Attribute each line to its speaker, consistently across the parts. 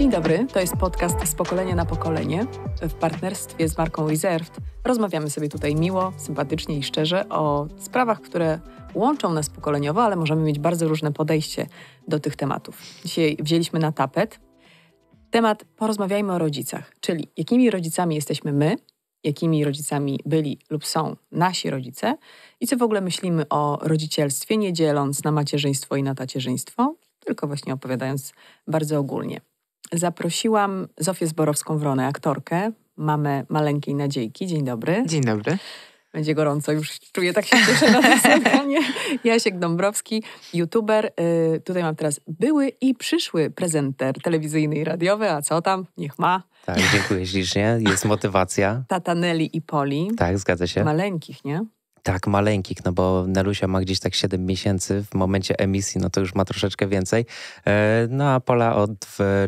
Speaker 1: Dzień dobry, to jest podcast z pokolenia na pokolenie. W partnerstwie z marką Reserved rozmawiamy sobie tutaj miło, sympatycznie i szczerze o sprawach, które łączą nas pokoleniowo, ale możemy mieć bardzo różne podejście do tych tematów. Dzisiaj wzięliśmy na tapet temat porozmawiajmy o rodzicach, czyli jakimi rodzicami jesteśmy my, jakimi rodzicami byli lub są nasi rodzice i co w ogóle myślimy o rodzicielstwie, nie dzieląc na macierzyństwo i na tacierzyństwo, tylko właśnie opowiadając bardzo ogólnie zaprosiłam Zofię Zborowską-Wronę, aktorkę, mamy Maleńkiej Nadziejki. Dzień dobry. Dzień dobry. Będzie gorąco, już czuję, tak się cieszę na to spotkanie. Jasiek Dąbrowski, youtuber. Y, tutaj mam teraz były i przyszły prezenter telewizyjny i radiowy, a co tam? Niech ma.
Speaker 2: Tak, dziękuję ślicznie. Jest motywacja.
Speaker 1: Tata Nelly i Poli.
Speaker 2: Tak, zgadza się.
Speaker 1: Maleńkich, nie?
Speaker 2: Tak, maleńkich, no bo Nelusia ma gdzieś tak 7 miesięcy w momencie emisji, no to już ma troszeczkę więcej. E, no a Pola od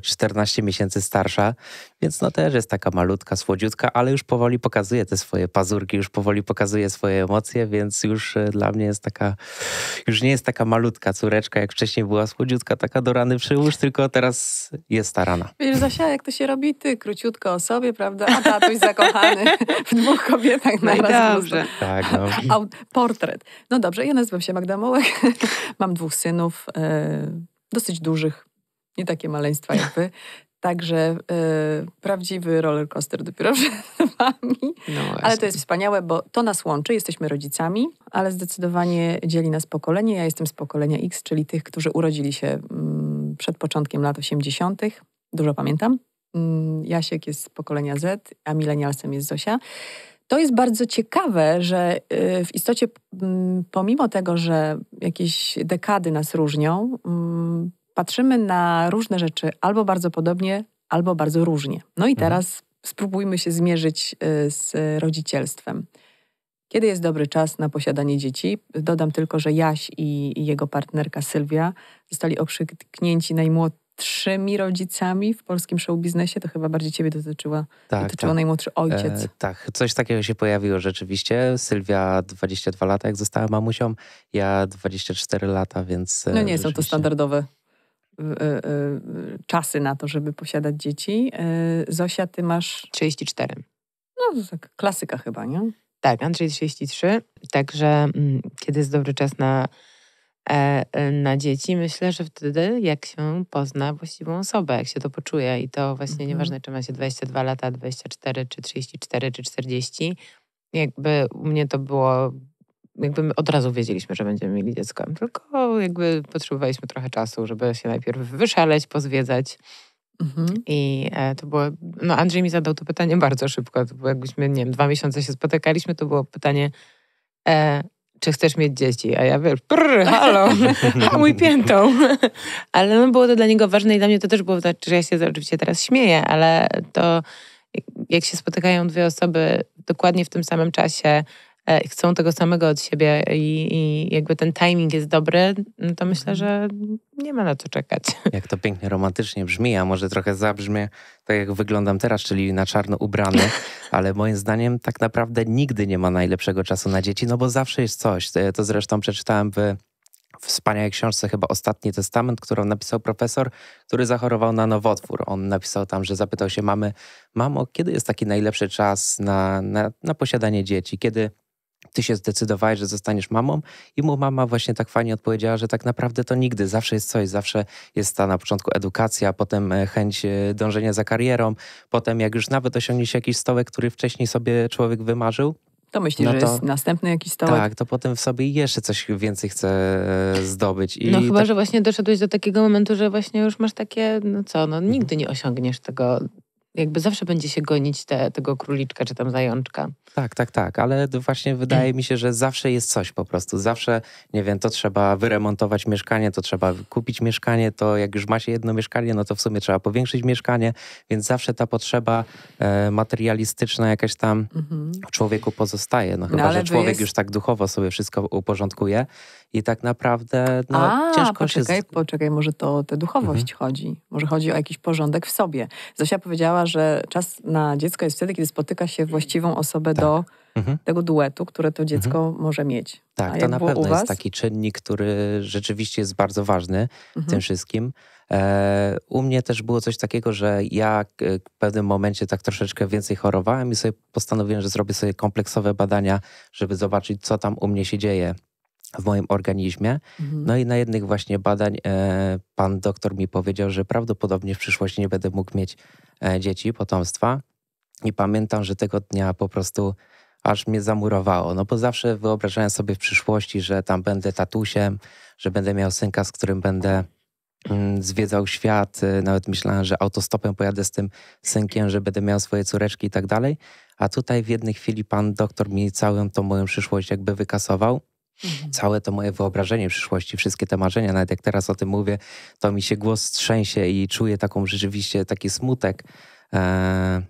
Speaker 2: 14 miesięcy starsza, więc no też jest taka malutka, słodziutka, ale już powoli pokazuje te swoje pazurki, już powoli pokazuje swoje emocje, więc już e, dla mnie jest taka, już nie jest taka malutka córeczka, jak wcześniej była słodziutka, taka do rany przyłóż, tylko teraz jest starana.
Speaker 1: Wiesz Zasia, jak to się robi? Ty króciutko o sobie, prawda? A tatuś zakochany w dwóch kobietach na no raz. Dobrze. Tak, no. portret. No dobrze, ja nazywam się Magda Mołek. Mam dwóch synów, e, dosyć dużych, nie takie maleństwa jak wy. Także e, prawdziwy rollercoaster dopiero przed wami. No ale to jest wspaniałe, bo to nas łączy, jesteśmy rodzicami, ale zdecydowanie dzieli nas pokolenie. Ja jestem z pokolenia X, czyli tych, którzy urodzili się mm, przed początkiem lat 80. Dużo pamiętam. Mm, Jasiek jest z pokolenia Z, a milenialsem jest Zosia to jest bardzo ciekawe, że y, w istocie, mm, pomimo tego, że jakieś dekady nas różnią, mm, patrzymy na różne rzeczy albo bardzo podobnie, albo bardzo różnie. No i mhm. teraz spróbujmy się zmierzyć y, z rodzicielstwem. Kiedy jest dobry czas na posiadanie dzieci? Dodam tylko, że Jaś i jego partnerka Sylwia zostali okrzyknięci najmłodszą trzemi rodzicami w polskim show biznesie, to chyba bardziej ciebie dotyczyło. tak, dotyczyła tak. tak. najmłodszy e, ojciec. E,
Speaker 2: tak, coś takiego się pojawiło rzeczywiście. Sylwia 22 lata, jak została mamusią, ja 24 lata, więc... E, no nie są to
Speaker 1: standardowe y, y, y, czasy na to, żeby posiadać dzieci. E, Zosia, ty masz... 34. No tak, klasyka
Speaker 3: chyba, nie? Tak, Andrzej 33, także mm, kiedy jest dobry czas na E, e, na dzieci. Myślę, że wtedy, jak się pozna właściwą osobę, jak się to poczuje i to właśnie mhm. nieważne, czy ma się 22 lata, 24, czy 34, czy 40, jakby u mnie to było, jakby my od razu wiedzieliśmy, że będziemy mieli dziecko, tylko jakby potrzebowaliśmy trochę czasu, żeby się najpierw wyszaleć, pozwiedzać. Mhm. I e, to było, no Andrzej mi zadał to pytanie bardzo szybko, to było jakbyśmy, nie wiem, dwa miesiące się spotykaliśmy, to było pytanie, e, czy chcesz mieć dzieci? A ja wiesz, prr, halo, mój piętą. ale no, było to dla niego ważne i dla mnie to też było, znaczy, że ja się oczywiście teraz śmieję, ale to jak się spotykają dwie osoby dokładnie w tym samym czasie, E, chcą tego samego od siebie i, i, jakby ten timing jest dobry, no to myślę, mhm. że
Speaker 2: nie ma na to czekać. Jak to pięknie romantycznie brzmi, a może trochę zabrzmie tak jak wyglądam teraz, czyli na czarno ubrany, ale moim zdaniem tak naprawdę nigdy nie ma najlepszego czasu na dzieci, no bo zawsze jest coś. E, to zresztą przeczytałem w wspaniałej książce, chyba Ostatni Testament, którą napisał profesor, który zachorował na nowotwór. On napisał tam, że zapytał się mamy, mamo, kiedy jest taki najlepszy czas na, na, na posiadanie dzieci? Kiedy ty się zdecydowałeś, że zostaniesz mamą i mu mama właśnie tak fajnie odpowiedziała, że tak naprawdę to nigdy, zawsze jest coś, zawsze jest ta na początku edukacja, potem e, chęć e, dążenia za karierą, potem jak już nawet osiągnie się jakiś stołek, który wcześniej sobie człowiek wymarzył, to myślisz, no to, że jest
Speaker 3: następny jakiś stołek? Tak,
Speaker 2: to potem w sobie jeszcze coś więcej chce e, zdobyć. I no chyba, tak... że
Speaker 3: właśnie doszedłeś do takiego momentu, że właśnie już masz takie, no co, no nigdy nie osiągniesz tego, jakby zawsze będzie się gonić te, tego króliczka czy tam zajączka.
Speaker 2: Tak, tak, tak, ale właśnie wydaje mi się, że zawsze jest coś po prostu. Zawsze, nie wiem, to trzeba wyremontować mieszkanie, to trzeba kupić mieszkanie, to jak już ma się jedno mieszkanie, no to w sumie trzeba powiększyć mieszkanie, więc zawsze ta potrzeba e, materialistyczna jakaś tam mhm. w człowieku pozostaje. No, no chyba, no, że człowiek jest... już tak duchowo sobie wszystko uporządkuje, i tak naprawdę no, A, ciężko poczekaj, się...
Speaker 1: poczekaj, może to o tę duchowość mhm. chodzi. Może chodzi o jakiś porządek w sobie. Zosia powiedziała, że czas na dziecko jest wtedy, kiedy spotyka się właściwą osobę tak. do mhm. tego duetu, które to mhm. dziecko mhm. może mieć. Tak, A to na pewno jest taki
Speaker 2: czynnik, który rzeczywiście jest bardzo ważny w tym mhm. wszystkim. E, u mnie też było coś takiego, że ja e, w pewnym momencie tak troszeczkę więcej chorowałem i sobie postanowiłem, że zrobię sobie kompleksowe badania, żeby zobaczyć, co tam u mnie się dzieje w moim organizmie. Mhm. No i na jednych właśnie badań e, pan doktor mi powiedział, że prawdopodobnie w przyszłości nie będę mógł mieć e, dzieci, potomstwa. I pamiętam, że tego dnia po prostu aż mnie zamurowało, no bo zawsze wyobrażałem sobie w przyszłości, że tam będę tatusiem, że będę miał synka, z którym będę mm, zwiedzał świat, e, nawet myślałem, że autostopem pojadę z tym synkiem, że będę miał swoje córeczki i tak dalej, a tutaj w jednej chwili pan doktor mi całą tą moją przyszłość jakby wykasował Mhm. Całe to moje wyobrażenie przyszłości, wszystkie te marzenia, nawet jak teraz o tym mówię, to mi się głos trzęsie i czuję taką rzeczywiście taki smutek. E,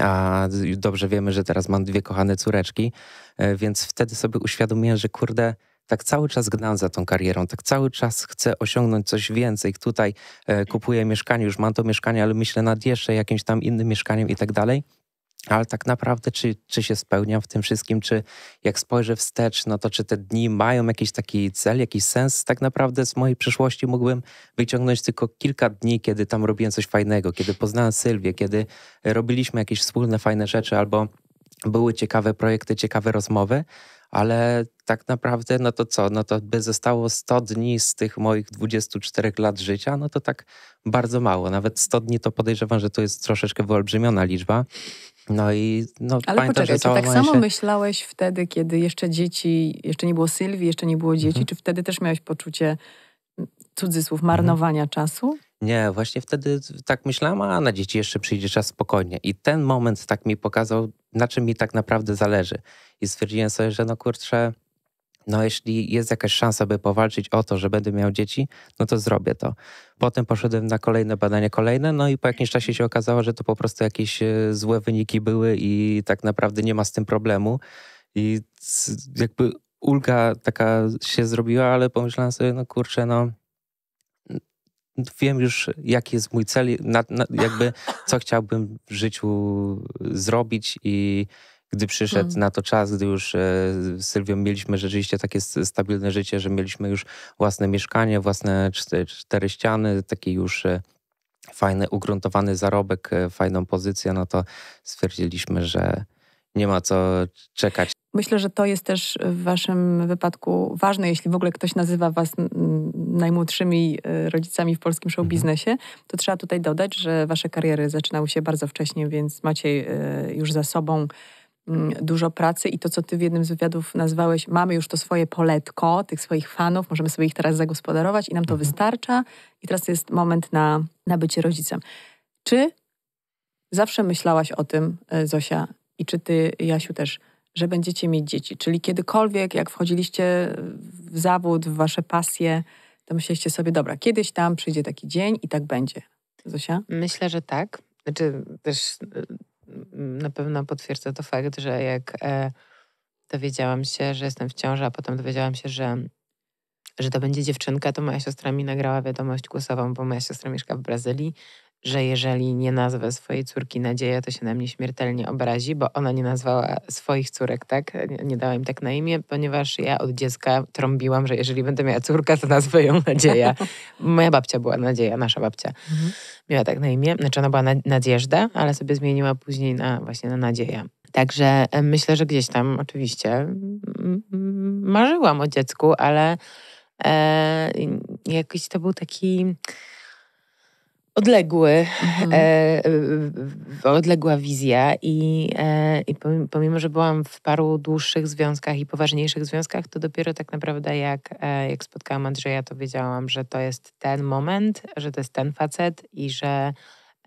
Speaker 2: a dobrze wiemy, że teraz mam dwie kochane córeczki, e, więc wtedy sobie uświadomiłem, że kurde, tak cały czas gnam za tą karierą, tak cały czas chcę osiągnąć coś więcej. Tutaj e, kupuję mieszkanie, już mam to mieszkanie, ale myślę nad jeszcze jakimś tam innym mieszkaniem i tak dalej ale tak naprawdę, czy, czy się spełniam w tym wszystkim, czy jak spojrzę wstecz, no to czy te dni mają jakiś taki cel, jakiś sens? Tak naprawdę z mojej przeszłości mógłbym wyciągnąć tylko kilka dni, kiedy tam robiłem coś fajnego, kiedy poznałem Sylwię, kiedy robiliśmy jakieś wspólne fajne rzeczy, albo były ciekawe projekty, ciekawe rozmowy, ale tak naprawdę, no to co, no to by zostało 100 dni z tych moich 24 lat życia, no to tak bardzo mało. Nawet 100 dni to podejrzewam, że to jest troszeczkę wyolbrzymiona liczba, no i no, Ale pamiętam, poczekaj, że tak samo się...
Speaker 1: myślałeś wtedy, kiedy jeszcze dzieci, jeszcze nie było Sylwii, jeszcze nie było dzieci, mhm. czy wtedy też miałeś poczucie mm, cudzysłów, mhm. marnowania mhm. czasu?
Speaker 2: Nie, właśnie wtedy tak myślałam, a na dzieci jeszcze przyjdzie czas spokojnie. I ten moment tak mi pokazał, na czym mi tak naprawdę zależy. I stwierdziłem sobie, że no kurczę, no jeśli jest jakaś szansa, by powalczyć o to, że będę miał dzieci, no to zrobię to. Potem poszedłem na kolejne badania, kolejne, no i po jakimś czasie się okazało, że to po prostu jakieś e, złe wyniki były i tak naprawdę nie ma z tym problemu. I jakby ulga taka się zrobiła, ale pomyślałem sobie, no kurczę, no wiem już, jaki jest mój cel, na, na, jakby co chciałbym w życiu e, zrobić i gdy przyszedł hmm. na to czas, gdy już e, z Sylwią mieliśmy rzeczywiście takie stabilne życie, że mieliśmy już własne mieszkanie, własne cztery ściany, taki już e, fajny, ugruntowany zarobek, e, fajną pozycję, no to stwierdziliśmy, że nie ma co czekać.
Speaker 1: Myślę, że to jest też w Waszym wypadku ważne, jeśli w ogóle ktoś nazywa Was najmłodszymi rodzicami w polskim show mhm. biznesie, to trzeba tutaj dodać, że Wasze kariery zaczynały się bardzo wcześnie, więc macie już za sobą Mm, dużo pracy i to, co ty w jednym z wywiadów nazwałeś, mamy już to swoje poletko, tych swoich fanów, możemy sobie ich teraz zagospodarować i nam to mhm. wystarcza i teraz jest moment na, na bycie rodzicem. Czy zawsze myślałaś o tym, e, Zosia, i czy ty, Jasiu, też, że będziecie mieć dzieci? Czyli kiedykolwiek, jak wchodziliście w zawód, w wasze pasje, to myśleliście sobie, dobra, kiedyś tam przyjdzie taki dzień i tak będzie. Zosia? Myślę,
Speaker 3: że tak. Znaczy też e, na pewno potwierdza to fakt, że jak e, dowiedziałam się, że jestem w ciąży, a potem dowiedziałam się, że, że to będzie dziewczynka, to moja siostra mi nagrała wiadomość głosową, bo moja siostra mieszka w Brazylii że jeżeli nie nazwę swojej córki Nadzieja, to się na mnie śmiertelnie obrazi, bo ona nie nazwała swoich córek, tak? Nie dała im tak na imię, ponieważ ja od dziecka trąbiłam, że jeżeli będę miała córkę, to nazwę ją Nadzieja. Moja babcia była Nadzieja, nasza babcia. Mhm. Miała tak na imię. Znaczy ona była Nadzieżda, ale sobie zmieniła później na właśnie na Nadzieja. Także e, myślę, że gdzieś tam oczywiście mm, mm, marzyłam o dziecku, ale e, jakiś to był taki odległy, mhm. e, odległa wizja i, e, i pomimo, że byłam w paru dłuższych związkach i poważniejszych związkach, to dopiero tak naprawdę jak, e, jak spotkałam Andrzeja, to wiedziałam, że to jest ten moment, że to jest ten facet i że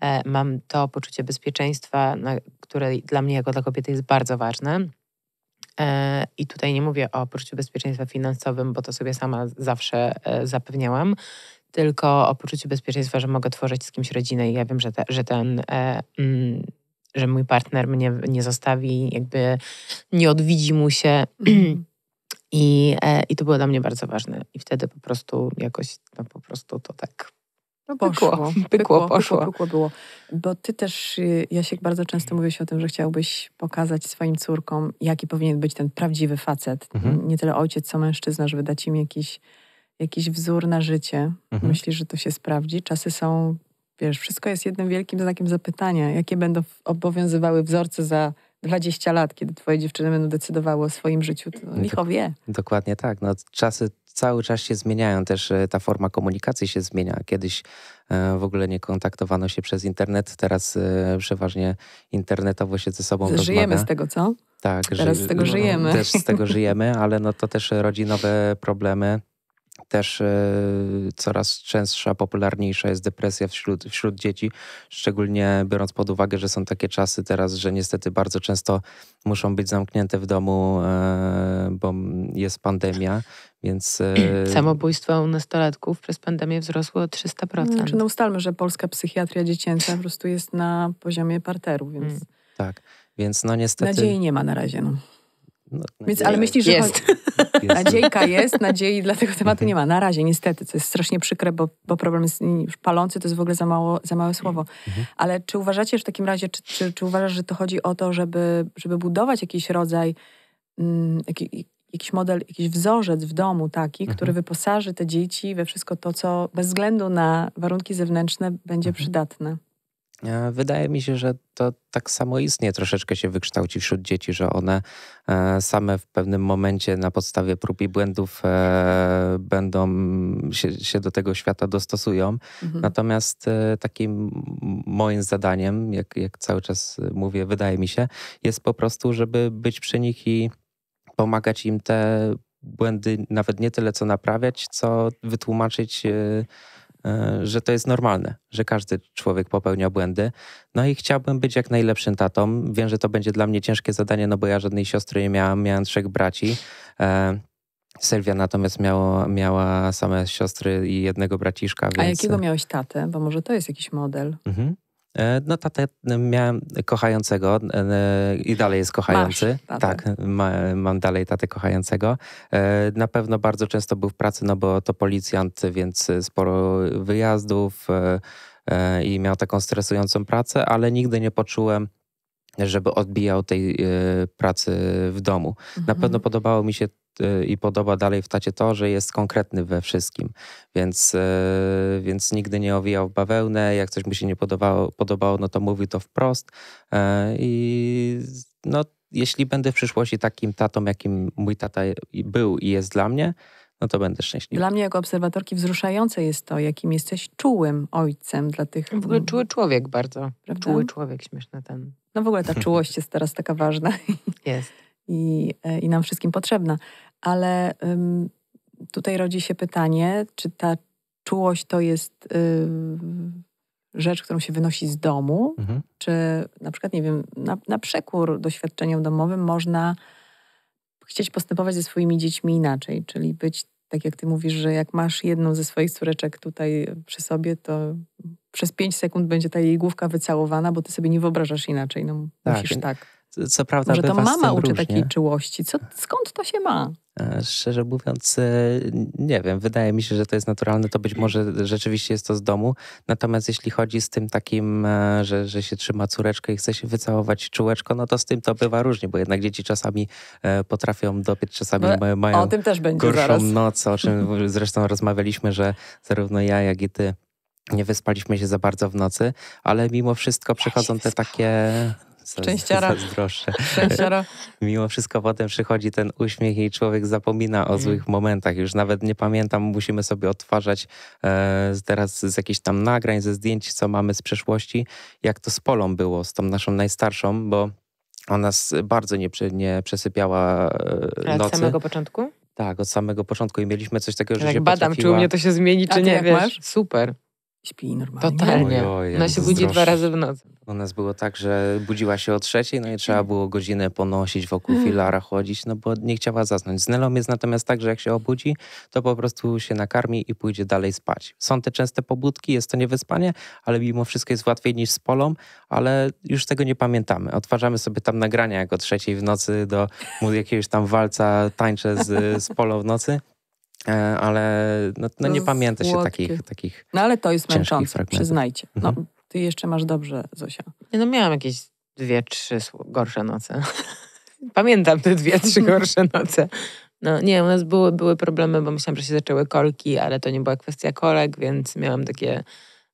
Speaker 3: e, mam to poczucie bezpieczeństwa, na, które dla mnie jako dla kobiety jest bardzo ważne. E, I tutaj nie mówię o poczuciu bezpieczeństwa finansowym, bo to sobie sama zawsze e, zapewniałam, tylko o poczuciu bezpieczeństwa, że mogę tworzyć z kimś rodzinę i ja wiem, że, te, że ten. E, mm, że mój partner mnie nie zostawi, jakby nie odwidzi mu się. Mhm. I, e, I to było dla mnie bardzo ważne. I wtedy po prostu jakoś, no po prostu to tak
Speaker 1: no poszło, pykło, pykło, pykło poszło. Pykło, pykło było. Bo ty też, y, Jasiek, bardzo często mówisz o tym, że chciałbyś pokazać swoim córkom, jaki powinien być ten prawdziwy facet. Mhm. Nie tyle ojciec, co mężczyzna, żeby dać im jakiś jakiś wzór na życie, mhm. myślisz, że to się sprawdzi. Czasy są, wiesz, wszystko jest jednym wielkim znakiem zapytania, jakie będą obowiązywały wzorce za 20 lat, kiedy twoje dziewczyny będą decydowały o swoim życiu, to licho wie.
Speaker 2: Dokładnie tak. No, czasy cały czas się zmieniają, też e, ta forma komunikacji się zmienia. Kiedyś e, w ogóle nie kontaktowano się przez internet, teraz e, przeważnie internetowo się ze sobą Żyjemy rozmawia. z tego, co? Tak. Teraz ży- z tego no, no, żyjemy. No, też z tego żyjemy, ale no to też rodzinowe problemy też e, coraz częstsza, popularniejsza jest depresja wśród, wśród dzieci, szczególnie biorąc pod uwagę, że są takie czasy teraz, że niestety bardzo często muszą być zamknięte w domu, e, bo jest pandemia, więc... E, Samobójstwa u nastolatków przez pandemię wzrosło o 300%. Znaczy,
Speaker 1: no ustalmy, że polska psychiatria dziecięca po prostu jest na poziomie parteru, więc... Mm.
Speaker 2: Tak, więc no niestety... Nadziei nie ma na razie, no. No, Więc, ale myślisz, że jest.
Speaker 1: Nadziejka jest, nadziei dla tego tematu mhm. nie ma. Na razie, niestety, co jest strasznie przykre, bo, bo problem jest już palący, to jest w ogóle za, mało, za małe mhm. słowo. Mhm. Ale czy uważacie, że w takim razie, czy, czy, czy, uważasz, że to chodzi o to, żeby, żeby budować jakiś rodzaj, mm, jakiś model, jakiś wzorzec w domu taki, który wyposaży te dzieci we wszystko to, co bez względu na warunki zewnętrzne będzie przydatne?
Speaker 2: E, wydaje mi się, że to tak samo istnie troszeczkę się wykształci wśród dzieci, że one e, same w pewnym momencie na podstawie prób i błędów e, będą się, się do tego świata dostosują. Mhm. Natomiast takim moim zadaniem, jak, jak cały czas mówię, wydaje mi się, jest po prostu, żeby być przy nich i pomagać im te błędy nawet nie tyle co naprawiać, co wytłumaczyć E, że to jest normalne, że każdy człowiek popełnia błędy. No i chciałbym być jak najlepszym tatą. Wiem, że to będzie dla mnie ciężkie zadanie, no bo ja żadnej siostry nie miałam, miałam trzech braci. E, Sylwia natomiast miało, miała same siostry i jednego braciszka. Więc... A jakiego e,
Speaker 1: miałeś tatę? Bo może to jest jakiś model.
Speaker 2: Mhm. E, no tatę miałem kochającego e, i dalej jest kochający. Masz, tak, ma, mam dalej tatę kochającego. E, na pewno bardzo często był w pracy, no bo to policjant, więc sporo wyjazdów i miał taką stresującą pracę, ale nigdy nie poczułem żeby odbijał tej pracy w domu. Mhm. Na pewno podobało mi się Y, i podoba dalej w tacie to, że jest konkretny we wszystkim, więc, y, więc nigdy nie owijał w bawełnę, jak coś mu się nie podobało, podobało no to mówi to wprost e, i no, jeśli będę w przyszłości takim tatą, jakim mój tata był i jest dla mnie, no to będę szczęśliwy.
Speaker 1: Dla mnie jako obserwatorki wzruszające jest to, jakim jesteś czułym ojcem dla tych... W ogóle
Speaker 3: czuły człowiek bardzo. Prawda? Czuły człowiek, śmieszny ten. No w ogóle ta
Speaker 1: czułość jest teraz taka ważna. Jest. I, e, I nam wszystkim potrzebna ale tutaj rodzi się pytanie, czy ta czułość to jest y, rzecz, którą się wynosi z domu, mhm. czy na przykład, nie wiem, na, na przekór doświadczeniom domowym można chcieć postępować ze swoimi dziećmi inaczej, czyli być tak jak ty mówisz, że jak masz jedną ze swoich córeczek tutaj przy sobie, to przez pięć sekund będzie ta jej główka wycałowana, bo ty sobie nie wyobrażasz inaczej. No, tak. Musisz tak
Speaker 2: co prawda Może to mama uczy różnie. takiej
Speaker 1: czułości. Co, skąd to się ma?
Speaker 2: E, szczerze mówiąc, e, nie wiem. Wydaje mi się, że to jest naturalne. To być może rzeczywiście jest to z domu. Natomiast jeśli chodzi z tym takim, e, że, że się trzyma córeczkę i chce się wycałować czułeczko, no to z tym to bywa różnie, bo jednak dzieci czasami potrafią dopiec, czasami no, mają o tym też będzie gorszą zaraz. noc, o czym zresztą rozmawialiśmy, że zarówno ja, jak i ty nie wyspaliśmy się za bardzo w nocy, ale mimo wszystko przychodzą te takie Szczęściara. Zazdroszczę. Szczęściara. Mimo wszystko potem przychodzi ten uśmiech i człowiek zapomina o mm. złych momentach. Już nawet nie pamiętam, musimy sobie odtwarzać e, teraz z jakichś tam nagrań, ze zdjęć, co mamy z przeszłości, jak to z Polą było, z tą naszą najstarszą, bo ona bardzo nie, nie przesypiała e, nocy. Od samego początku? Tak, od samego początku i mieliśmy coś takiego, że jak się badam, potrafiła... czy u mnie to się zmieni, czy A nie, wiesz. Masz? Super. Śpi normalnie. Totalnie. Oj, oj, ona się budzi dwa razy w nocy. U nas było tak, że budziła się o trzeciej, no i trzeba było godzinę ponosić wokół mm. filara, chodzić, no bo nie chciała zasnąć. Z Nelą jest natomiast tak, że jak się obudzi, to po prostu się nakarmi i pójdzie dalej spać. Są te częste pobudki, jest to niewyspanie, ale mimo wszystko jest łatwiej niż z Polą, ale już tego nie pamiętamy. Odtwarzamy sobie tam nagrania jak o trzeciej w nocy do jakiegoś tam walca tańczę z, z Polą w nocy. E, ale no, no nie pamięta się takich, takich.
Speaker 1: No ale to jest męczące, fragmentów. przyznajcie. No, mhm. ty jeszcze masz
Speaker 3: dobrze, Zosia. Nie, no miałam jakieś dwie, trzy gorsze noce. Pamiętam te dwie, trzy gorsze noce. No nie, u nas były, były problemy, bo myślałam, że się zaczęły kolki, ale to nie była kwestia kolek, więc miałam takie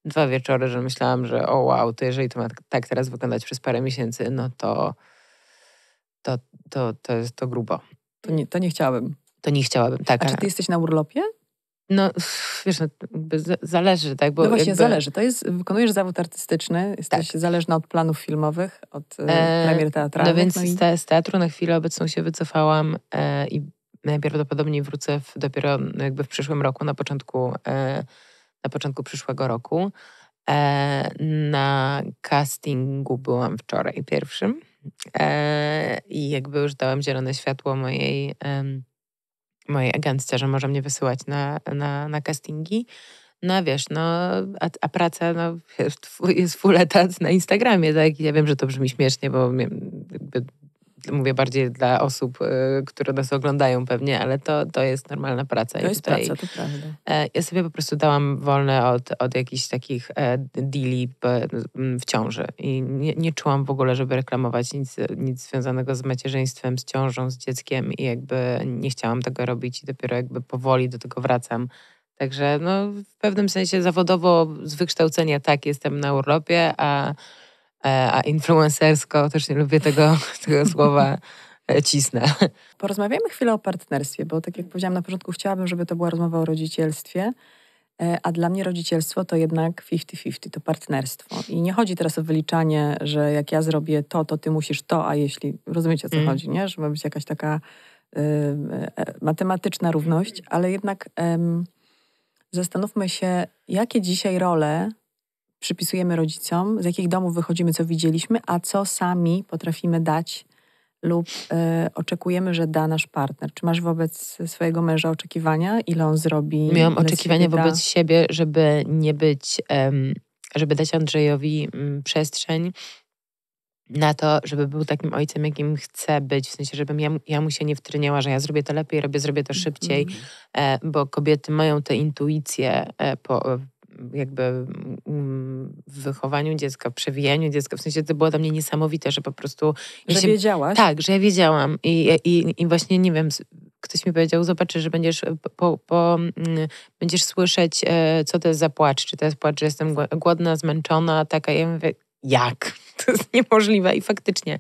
Speaker 3: dwa wieczory, że myślałam, że o wow, to jeżeli to ma tak, tak teraz wyglądać przez parę miesięcy, no to to, to, to jest to grubo. To nie, to nie chciałabym to nie chciałabym. Tak, A czy ty jesteś na urlopie? No, wiesz, no, zależy, tak? Bo no właśnie, jakby... zależy. To
Speaker 1: jest, wykonujesz zawód artystyczny, jesteś tak. zależna od planów filmowych, od y, e, premier teatralnych. No więc no i...
Speaker 3: z, teatru na chwilę obecną się wycofałam e, i najprawdopodobniej wrócę w, dopiero no, jakby w przyszłym roku, na początku, e, na początku przyszłego roku. E, na castingu byłam wczoraj pierwszym e, i jakby już dałam zielone światło mojej mojej agentce, że może mnie wysyłać na, na, na castingi. No wiesz, no, a, a praca no, jest full etat na Instagramie, tak? ja wiem, że to brzmi śmiesznie, bo jakby mówię bardziej dla osób, y, które nas oglądają pewnie, ale to, to jest normalna praca. To jest praca, to prawda. E, ja sobie po prostu dałam wolne od, od jakichś takich e, deali w ciąży i nie, nie czułam w ogóle, żeby reklamować nic, nic związanego z macierzyństwem, z ciążą, z dzieckiem i jakby nie chciałam tego robić i dopiero jakby powoli do tego wracam. Także no, w pewnym sensie zawodowo z wykształcenia tak jestem na urlopie, a E, a influencersko, też nie lubię tego, tego słowa, e, cisnę.
Speaker 1: Porozmawiamy chwilę o partnerstwie, bo tak jak powiedziałam na początku, chciałabym, żeby to była rozmowa o rodzicielstwie, e, a dla mnie rodzicielstwo to jednak 50-50, to partnerstwo. I nie chodzi teraz o wyliczanie, że jak ja zrobię to, to ty musisz to, a jeśli, rozumiecie o co mm. chodzi, nie? Że ma być jakaś taka y, matematyczna równość, ale jednak y, zastanówmy się, jakie dzisiaj role przypisujemy rodzicom, z jakich domów wychodzimy, co widzieliśmy, a co sami potrafimy dać lub y, oczekujemy, że da nasz partner. Czy masz wobec swojego męża oczekiwania, ile on zrobi? Miałam oczekiwania wobec
Speaker 3: siebie, żeby nie być, um, żeby dać Andrzejowi um, przestrzeń na to, żeby był takim ojcem, jakim chce być, w sensie, żebym ja, ja mu się nie wtryniała, że ja zrobię to lepiej, robię, zrobię to mm, szybciej, mm -hmm. bo kobiety mają tę intuicję e, po, jakby mm, w wychowaniu dziecka, w przewijaniu dziecka, w sensie to było dla mnie niesamowite, że po prostu... Że ja się, wiedziałaś? Tak, że ja wiedziałam i, i, i właśnie, nie wiem, ktoś mi powiedział, zobaczysz, że będziesz, e, po, po, mm, będziesz słyszeć, e, co to jest za płacz, czy to jest płacz, że jestem głodna, zmęczona, taka, ja mówię, jak? To jest niemożliwe i faktycznie.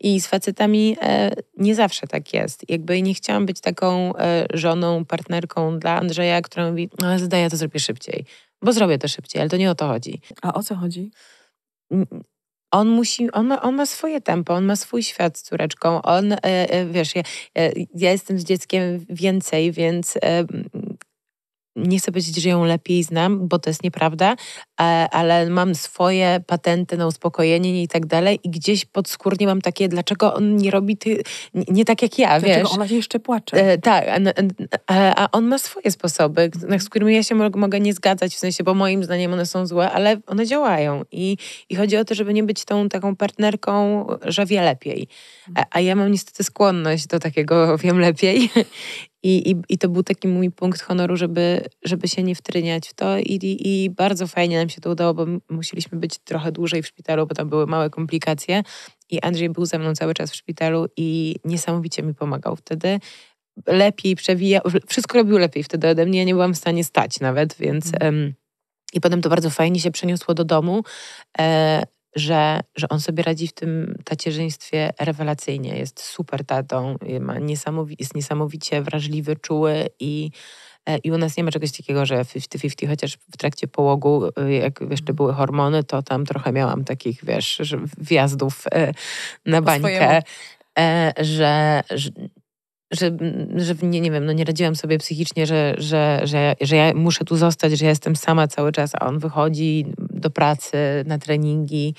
Speaker 3: I z facetami e, nie zawsze tak jest. Jakby nie chciałam być taką e, żoną, partnerką dla Andrzeja, która mówi, no to zrobię szybciej bo zrobię to szybciej, ale to nie o to chodzi. A o co chodzi? On musi, on ma, on ma swoje tempo, on ma swój świat z córeczką. On, e, e, wiesz, ja, e, ja jestem z dzieckiem więcej, więc e, nie chcę powiedzieć, że ją lepiej znam, bo to jest nieprawda, e, ale mam swoje patenty na uspokojenie i tak dalej i gdzieś podskórnie mam takie, dlaczego on nie robi ty, nie tak jak ja, dlaczego wiesz. ona się jeszcze płacze. E, tak, a, a, on ma swoje sposoby, z którymi ja się mogę nie zgadzać, w sensie, bo moim zdaniem one są złe, ale one działają i, i chodzi o to, żeby nie być tą taką partnerką, że wie lepiej. A, mhm. e, a ja mam niestety skłonność do takiego wiem lepiej i, i, I to był taki mój punkt honoru, żeby, żeby się nie wtryniać w to. I, i, I bardzo fajnie nam się to udało, bo musieliśmy być trochę dłużej w szpitalu, bo tam były małe komplikacje. I Andrzej był ze mną cały czas w szpitalu i niesamowicie mi pomagał wtedy lepiej przewijał, wszystko robił lepiej wtedy ode mnie, ja nie byłam w stanie stać nawet, więc... Mm. Um, I potem to bardzo fajnie się przeniosło do domu, e, że, że on sobie radzi w tym tacierzyństwie rewelacyjnie. Jest super tatą, ma niesamowicie, jest niesamowicie wrażliwy, czuły i, e, i u nas nie ma czegoś takiego, że 50-50, chociaż w trakcie połogu, e, jak jeszcze mhm. były hormony, to tam trochę miałam takich, wiesz, wjazdów e, na bańkę, że, że że, że nie, nie wiem, no nie radziłam sobie psychicznie, że, że, że, że ja muszę tu zostać, że ja jestem sama cały czas, a on wychodzi, do pracy, na treningi,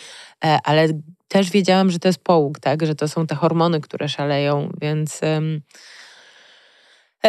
Speaker 3: e, ale też wiedziałam, że to jest połóg, tak? że to są te hormony, które szaleją, więc um,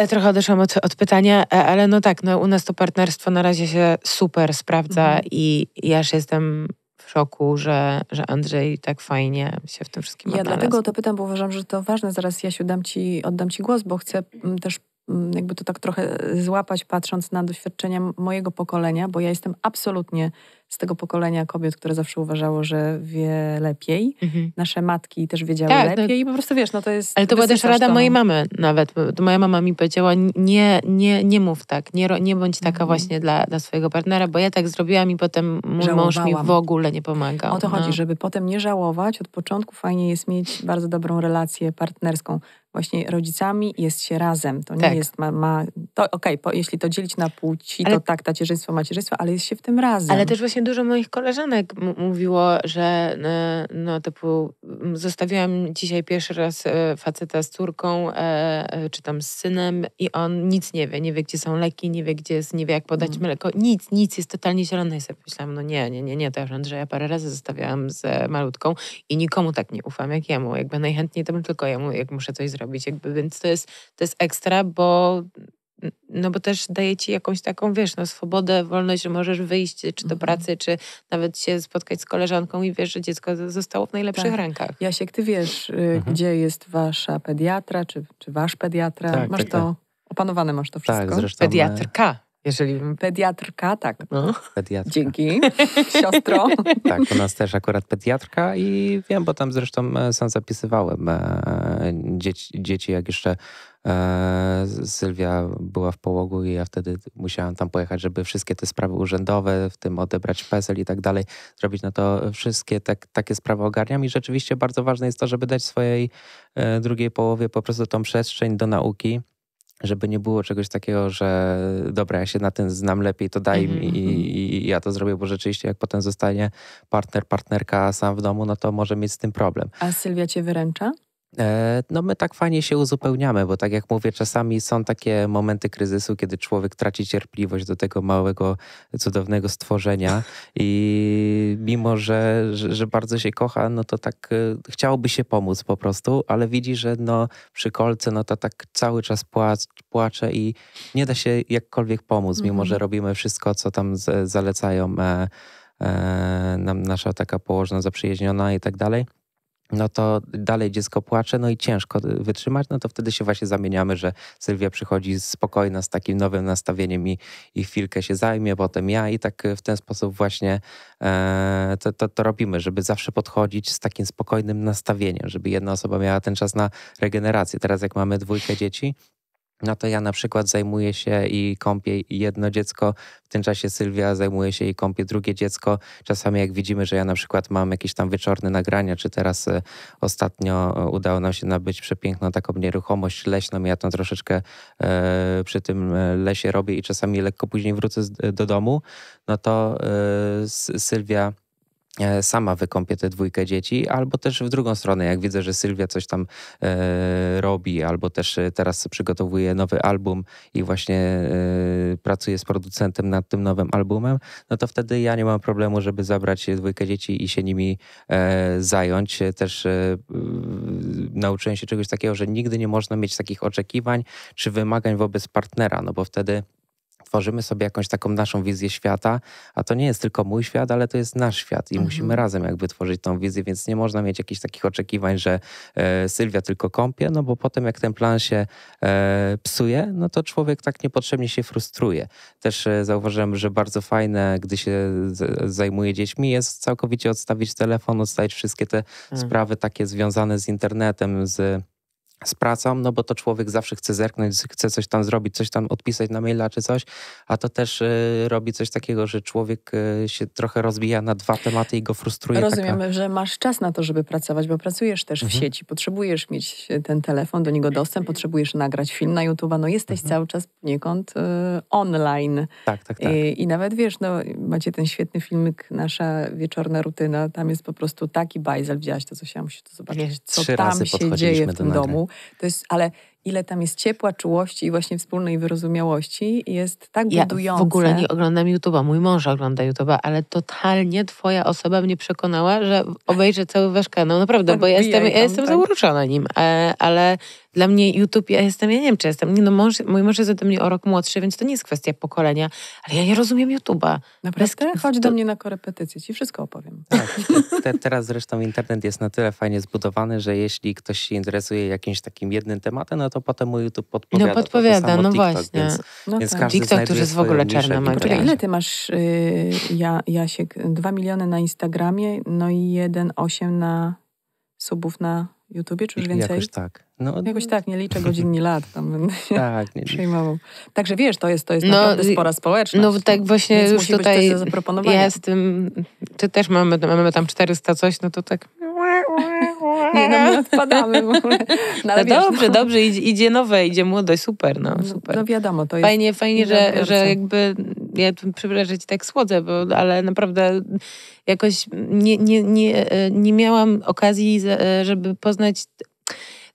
Speaker 3: trochę odeszłam od, od, pytania, e, ale no tak, no, u nas to partnerstwo na razie się super sprawdza mhm. i ja już jestem w szoku, że, że Andrzej tak fajnie się w tym wszystkim odnalazł. Ja dlatego
Speaker 1: o to pytam, bo uważam, że to ważne. Zaraz, Jasiu, dam ci, oddam Ci głos, bo chcę też Mm, jakby to tak trochę złapać, patrząc na doświadczenia mojego pokolenia, bo ja jestem absolutnie z tego pokolenia kobiet, które zawsze uważało,
Speaker 3: że wie lepiej. Mhm. Nasze matki też wiedziały tak, no lepiej
Speaker 1: i po prostu wiesz, no to jest... Ale to była też rada mojej
Speaker 3: mamy nawet. moja mama mi powiedziała, nie, nie, nie mów tak, nie, nie bądź taka mhm. właśnie dla, dla swojego partnera, bo ja tak zrobiłam i potem mój mąż mi w ogóle nie pomagał.
Speaker 1: O to no. chodzi, żeby potem nie żałować. Od początku fajnie jest mieć bardzo dobrą relację partnerską właśnie rodzicami jest się razem. To nie tak. jest, ma, ma to okej, okay, jeśli to dzielić na płci, ale, to tak, tacierzyństwo, macierzyństwo, ale jest się w tym razem. Ale też
Speaker 3: właśnie dużo moich koleżanek mówiło, że e, no typu zostawiłam dzisiaj pierwszy raz e, faceta z córką, e, czy tam z synem i on nic nie wie, nie wie gdzie są leki, nie wie gdzie jest, nie wie jak podać mm. mleko, nic, nic, jest totalnie zielony i sobie myślałam, no nie, nie, nie, nie, to że ja parę razy zostawiałam z malutką i nikomu tak nie ufam jak jemu, jakby najchętniej to bym tylko jemu, jak muszę coś zrobić robić, jakby, więc to jest, to jest ekstra, bo no bo też daje ci jakąś taką, wiesz, no swobodę, wolność, że możesz wyjść czy do mhm. pracy, czy nawet się spotkać z koleżanką i wiesz, że dziecko zostało w najlepszych tak. rękach.
Speaker 1: Jasiek, ty wiesz, y, mhm. gdzie jest wasza pediatra, czy, czy wasz pediatra? Tak, masz tak, to, tak. opanowane masz to tak, wszystko? Tak, zresztą... E, Pediatrka. Jeżeli... Pediatrka, tak. No. Pediatrka. Dzięki, siostro.
Speaker 2: tak, u nas też akurat pediatrka i wiem, bo tam zresztą e, sam zapisywałem e, dzieci, dzieci jak jeszcze e, Sylwia była w połogu i ja wtedy musiałam tam pojechać, żeby wszystkie te sprawy urzędowe, w tym odebrać PESEL i tak dalej, zrobić. na to wszystkie tak, takie sprawy ogarniam i rzeczywiście bardzo ważne jest to, żeby dać swojej drugiej połowie po prostu tą przestrzeń do nauki żeby nie było czegoś takiego, że dobra, ja się na ten znam lepiej, to daj mm -hmm. mi mhm, mhm. i, i, ja to zrobię, bo rzeczywiście jak potem zostanie partner, partnerka sam w domu, no to może mieć z tym problem.
Speaker 1: A Sylwia cię wyręcza?
Speaker 2: E, no, my tak fajnie się uzupełniamy, bo tak jak mówię, czasami są takie momenty kryzysu, kiedy człowiek traci cierpliwość do tego małego, cudownego stworzenia i mimo, że, że, bardzo się kocha, no to tak e, chciałoby się pomóc po prostu, ale widzi, że no, przy kolce, no to tak cały czas płacze i nie da się jakkolwiek pomóc, mimo mhm. że robimy wszystko, co tam zalecają e, nam nasza taka położna zaprzyjaźniona i tak dalej no to dalej dziecko płacze, no i ciężko wytrzymać, no to wtedy się właśnie zamieniamy, że Sylwia przychodzi spokojna z takim nowym nastawieniem i, i chwilkę się zajmie, potem ja i tak e, w ten sposób właśnie e, to, to, to, robimy, żeby zawsze podchodzić z takim spokojnym nastawieniem, żeby jedna osoba miała ten czas na regenerację. Teraz jak mamy dwójkę dzieci, no to ja na przykład zajmuję się i kąpię jedno dziecko, w tym czasie Sylwia zajmuje się i kąpie drugie dziecko. Czasami jak widzimy, że ja na przykład mam jakieś tam wieczorne nagrania, czy teraz e, ostatnio e, udało nam się nabyć przepiękną taką nieruchomość leśną, ja tam troszeczkę e, przy tym lesie robię i czasami lekko później wrócę do domu, no to Sylwia E, sama wykąpię te dwójkę dzieci, albo też w drugą stronę, jak widzę, że Sylwia coś tam e, robi, albo też e, teraz przygotowuje nowy album i właśnie e, pracuje z producentem nad tym nowym albumem, no to wtedy ja nie mam problemu, żeby zabrać dwójkę dzieci i się nimi e, zająć. Też e, nauczyłem się czegoś takiego, że nigdy nie można mieć takich oczekiwań czy wymagań wobec partnera, no bo wtedy tworzymy sobie jakąś taką naszą wizję świata, a to nie jest tylko mój świat, ale to jest nasz świat i mhm. musimy razem jakby tworzyć tą wizję, więc nie można mieć jakichś takich oczekiwań, że e, Sylwia tylko kąpie, no bo potem jak ten plan się e, psuje, no to człowiek tak niepotrzebnie się frustruje. Też e, zauważyłem, że bardzo fajne, gdy się z, zajmuje dziećmi, jest całkowicie odstawić telefon, odstawić wszystkie te mhm. sprawy takie związane z internetem, z z pracą, no bo to człowiek zawsze chce zerknąć, chce coś tam zrobić, coś tam odpisać na maila czy coś, a to też y, robi coś takiego, że człowiek y, się trochę rozbija na dwa tematy i go frustruje. Rozumiemy,
Speaker 1: taka... że masz czas na to, żeby pracować, bo pracujesz też mhm. w sieci, potrzebujesz mieć y, ten telefon, do niego dostęp, potrzebujesz nagrać film na YouTube'a, no jesteś mhm. cały czas poniekąd y, online.
Speaker 2: Tak, tak, tak. I, I
Speaker 1: nawet wiesz, no macie ten świetny filmik, nasza wieczorna rutyna, tam jest po prostu taki bajzel, widziałaś to, co chciałam się to zobaczyć, co Trzy tam się dzieje w tym do domu. To jest, ale ile tam jest ciepła, czułości i właśnie wspólnej wyrozumiałości jest tak ja w ogóle nie
Speaker 3: oglądam YouTube'a, mój mąż ogląda YouTube'a, ale totalnie twoja osoba mnie przekonała, że obejrzę cały wasz kanał, naprawdę, tak, bo ja jestem, ja jestem tak. zauroczona nim, e, ale dla mnie YouTube, ja jestem, ja nie wiem czy jestem, nie, no mąż, mój mąż jest ode mnie o rok młodszy, więc to nie jest kwestia pokolenia, ale ja nie rozumiem YouTube'a. Naprawdę? Bez, Chodź do mnie na korepetycję, ci wszystko opowiem. Tak,
Speaker 2: te, teraz zresztą internet jest na tyle fajnie zbudowany, że jeśli ktoś się interesuje jakimś takim jednym tematem, no to potem mu YouTube podpowiada. No podpowiada, no TikTok, właśnie. Więc, no, no więc tak. każdy TikTok, który jest w ogóle czarna magia. Ile
Speaker 1: ty masz, yy, ja, Jasiek? Dwa miliony na Instagramie, no i jeden osiem na subów na YouTubie, czy już więcej? Jakoś tak. No, Jakoś no. tak,
Speaker 3: nie liczę godzin, nie lat. Tam tak, nie przyjmował. Także wiesz, to jest, to jest no, naprawdę spora społeczność. No tak właśnie już tutaj ja jestem, czy też mamy, mamy tam 400 coś, no to tak...
Speaker 1: Nie, no my odpadamy w ogóle. No, no dobrze, no. dobrze, idzie,
Speaker 3: idzie nowe, idzie młodość, super, no, no super. No wiadomo, to jest... Fajnie, fajnie że, że jakby ja przepraszam, ci tak słodzę, bo, ale naprawdę jakoś nie, nie, nie, e, nie miałam okazji, e, żeby poznać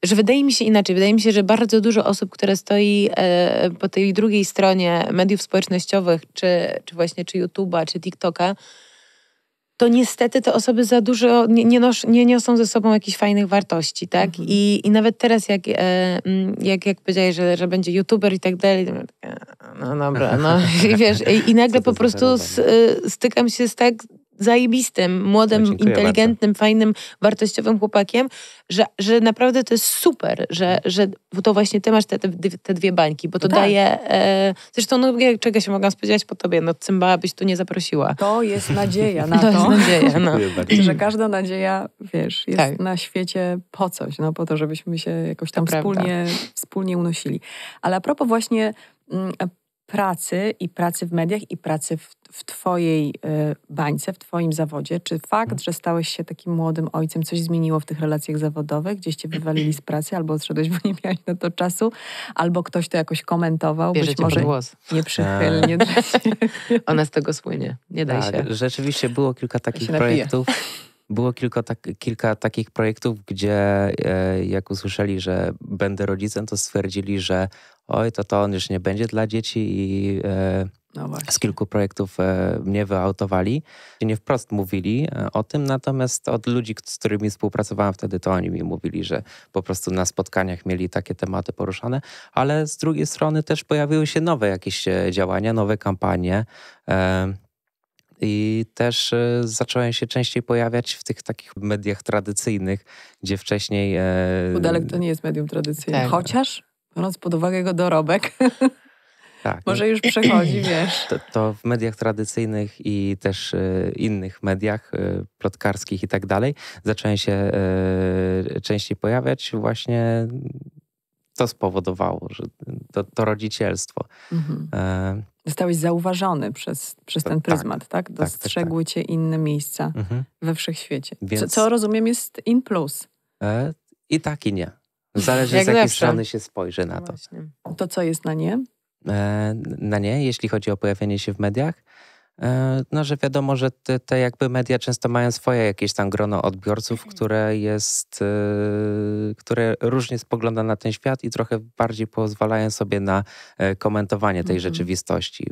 Speaker 3: że wydaje mi się inaczej, wydaje mi się, że bardzo dużo osób, które stoi e, po tej drugiej stronie mediów społecznościowych, czy, czy właśnie czy YouTube'a, czy TikToka, to niestety te osoby za dużo nie, nie, nos, nie niosą ze sobą jakichś fajnych wartości, tak? Mhm. I, I nawet teraz, jak, e, mm, jak, jak powiedziałeś, że, że będzie youtuber i tak dalej, no dobra, no i wiesz, i, i nagle po prostu z, e, stykam się z tak zajebistym, młodym, Dziękuję inteligentnym, bardzo. fajnym, wartościowym chłopakiem, że, że naprawdę to jest super, że, że to właśnie ty masz te, te, dwie bańki, bo to no tak. daje... E, zresztą no, czego się mogłam spodziewać po tobie, no cymbała byś tu nie zaprosiła. To jest nadzieja na to. To jest nadzieja, no.
Speaker 2: że
Speaker 1: każda nadzieja, wiesz, jest tak. na świecie po coś, no po to, żebyśmy się jakoś tam wspólnie, wspólnie unosili. Ale a propos właśnie m, mm, pracy i pracy w mediach i pracy w w Twojej e, bańce, w Twoim zawodzie? Czy fakt, że stałeś się takim młodym ojcem, coś zmieniło w tych relacjach zawodowych? Gdzieś Cię wywalili z pracy, albo odszedłeś, bo nie miałeś na to czasu, albo ktoś to jakoś komentował, Bierze być może głos.
Speaker 3: nieprzychylnie. Tak. Ona z tego słynie, nie daj tak, się.
Speaker 2: Rzeczywiście było kilka takich projektów. Było kilka, tak, kilka takich projektów, gdzie e, jak usłyszeli, że będę rodzicem, to stwierdzili, że oj, to to on już nie będzie dla dzieci i e, no z kilku projektów e, mnie wyautowali. Nie wprost mówili e, o tym, natomiast od ludzi, z którymi współpracowałem wtedy, to oni mi mówili, że po prostu na spotkaniach mieli takie tematy poruszane, ale z drugiej strony też pojawiły się nowe jakieś e, działania, nowe kampanie. I też zacząłem się częściej pojawiać w tych takich mediach tradycyjnych, gdzie wcześniej. Udalek
Speaker 1: to nie jest medium tradycyjne. Tak. Chociaż, biorąc pod uwagę jego dorobek.
Speaker 2: Tak. Może no. już przechodzi, wiesz. To, to, w mediach tradycyjnych i też y, innych mediach y, plotkarskich i tak dalej zaczęły się y, częściej pojawiać właśnie to spowodowało, że to, to rodzicielstwo.
Speaker 1: Mhm. Zostałeś zauważony przez, przez ten tak, pryzmat, tak? tak? Dostrzegły tak, tak, cię inne miejsca mhm. we wszechświecie. Więc... Co, co rozumiem jest in plus.
Speaker 2: E... I tak i nie. Zależy z jakiej strony się spojrzy na to. Właśnie.
Speaker 1: To co jest na nie?
Speaker 2: E, na nie, jeśli chodzi o pojawienie się w mediach. E, no, że wiadomo, że te, te, jakby media często mają swoje jakieś tam grono odbiorców, mhm. które jest, e, które różnie spogląda na ten świat i trochę bardziej pozwalają sobie na komentowanie tej mhm. rzeczywistości,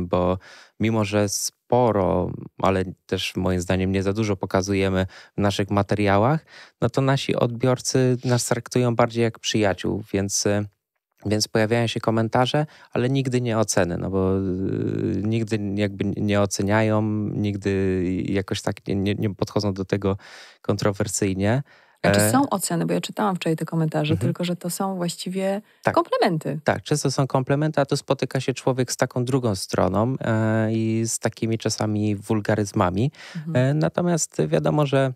Speaker 2: bo mimo, że sporo, ale też moim zdaniem nie za dużo pokazujemy w naszych materiałach, no to nasi odbiorcy nas traktują bardziej jak przyjaciół, więc więc pojawiają się komentarze, ale nigdy nie oceny, no bo y, nigdy jakby nie oceniają, nigdy jakoś tak nie, nie podchodzą do tego kontrowersyjnie. Znaczy są
Speaker 1: oceny, bo ja czytałam wczoraj te komentarze, mhm. tylko że to są właściwie tak. komplementy.
Speaker 2: Tak, często są komplementy, a tu spotyka się człowiek z taką drugą stroną e, i z takimi czasami wulgaryzmami. Mhm. E, natomiast wiadomo, że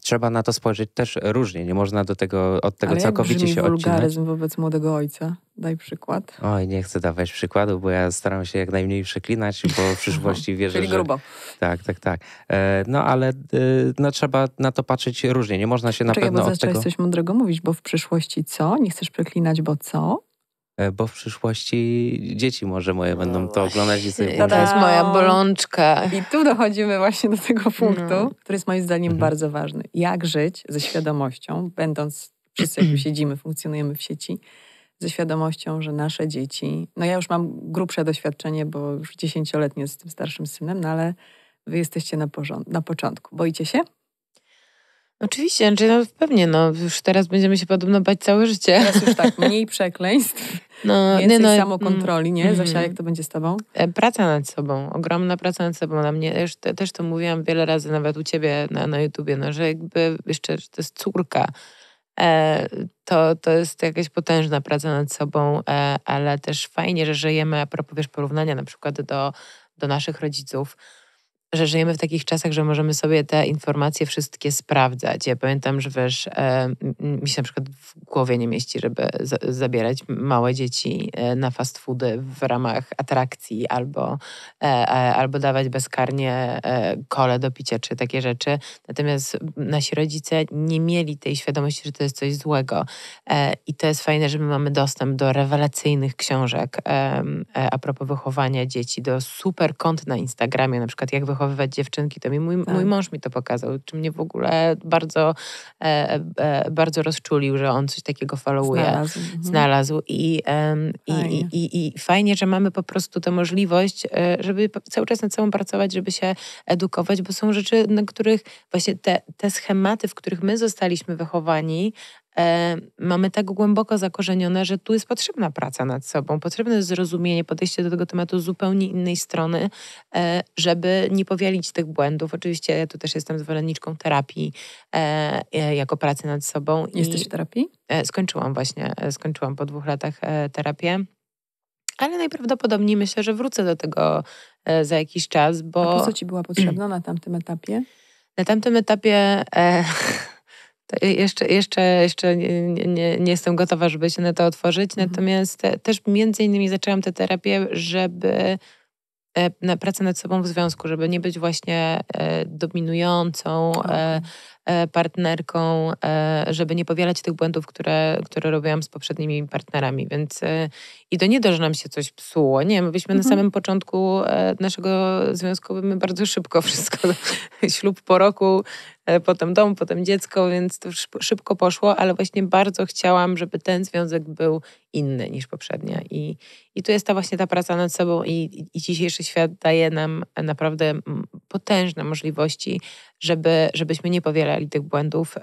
Speaker 2: trzeba na to spojrzeć też różnie. Nie można do tego, od tego Ale całkowicie jak się odcinać. wulgaryzm
Speaker 1: wobec młodego ojca? Daj przykład.
Speaker 2: Oj, nie chcę dawać przykładu, bo ja staram się jak najmniej przeklinać, bo w przyszłości wierzę, Czyli że... grubo. Tak, tak, tak. E, no ale e, no, trzeba na to patrzeć różnie. Nie można się Czekaj, na pewno bo od tego... coś
Speaker 1: mądrego mówić, bo w przyszłości co? Nie chcesz przeklinać, bo co?
Speaker 2: E, bo w przyszłości dzieci może moje będą no to oglądać i sobie To jest
Speaker 1: moja bolączka. I tu dochodzimy właśnie do tego punktu, no. który jest moim zdaniem mhm. bardzo ważny. Jak żyć ze świadomością, będąc wszyscy jakby siedzimy, funkcjonujemy w sieci, ze świadomością, że nasze dzieci, no ja już mam grubsze doświadczenie, bo już dziesięcioletnie z tym starszym synem, no ale wy jesteście na, porząd- na początku. Boicie się?
Speaker 3: Oczywiście, czy znaczy, no, pewnie, no już teraz będziemy się podobno bać całe życie. Teraz już tak, mniej przekleństw,
Speaker 1: no, więcej nie, no, samokontroli, nie? Mm, mm, jak to
Speaker 3: będzie z tobą? E, praca nad sobą, ogromna praca nad sobą. Na mnie też, też to mówiłam wiele razy, nawet u ciebie na, na YouTubie, no, że jakby jeszcze że to jest córka, e, to, to jest jakaś potężna praca nad sobą, e, ale też fajnie, że żyjemy, a propos wiesz, porównania na przykład do, do naszych rodziców, że żyjemy w takich czasach, że możemy sobie te informacje wszystkie sprawdzać. Ja pamiętam, że wiesz, e, mi się na przykład w głowie nie mieści, żeby zabierać małe dzieci e, na fast foody w ramach atrakcji albo, e, e, albo dawać bezkarnie e, kole do picia czy takie rzeczy. Natomiast nasi rodzice nie mieli tej świadomości, że to jest coś złego. E, I to jest fajne, że my mamy dostęp do rewelacyjnych książek e, a propos wychowania dzieci, do super kont na Instagramie, na przykład jak wychować wychowywać dziewczynki. To mi mój, tak. mój mąż mi to pokazał, czy mnie w ogóle bardzo, e, e, bardzo rozczulił, że on coś takiego followuje, znalazł. Mhm. znalazł. I, fajnie. I, i, I fajnie, że mamy po prostu tę możliwość, e, żeby cały czas nad sobą pracować, żeby się edukować, bo są rzeczy, na których właśnie te, te schematy, w których my zostaliśmy wychowani, E, mamy tak głęboko zakorzenione, że tu jest potrzebna praca nad sobą, potrzebne jest zrozumienie, podejście do tego tematu zupełnie innej strony, e, żeby nie powielić tych błędów. Oczywiście ja tu też jestem zwolenniczką terapii e, jako pracy nad sobą. Jesteś w terapii? Skończyłam właśnie, skończyłam po dwóch latach terapię. Ale najprawdopodobniej myślę, że wrócę do tego za jakiś czas, bo... A po co ci
Speaker 1: była potrzebna na tamtym etapie?
Speaker 3: Na tamtym etapie... E jeszcze, jeszcze, jeszcze nie, nie, nie, jestem gotowa, żeby się na to otworzyć. Mhm. Natomiast mhm. też między innymi zaczęłam tę terapię, żeby e, na pracę nad sobą w związku, żeby nie być właśnie e, dominującą, e, E, partnerką, e, żeby nie powielać tych błędów, które, które robiłam z poprzednimi partnerami. Więc e, i to nie do, że nam się coś psuło. Nie, my byliśmy mhm. na samym początku naszego związku, my bardzo szybko wszystko, ślub po roku, potem dom, potem dziecko, więc to szybko poszło, ale właśnie bardzo chciałam, żeby ten związek był inny niż poprzednia. I, i tu jest ta właśnie ta praca nad sobą i, i dzisiejszy świat daje nam naprawdę potężne możliwości żeby, żebyśmy nie powielali tych błędów e,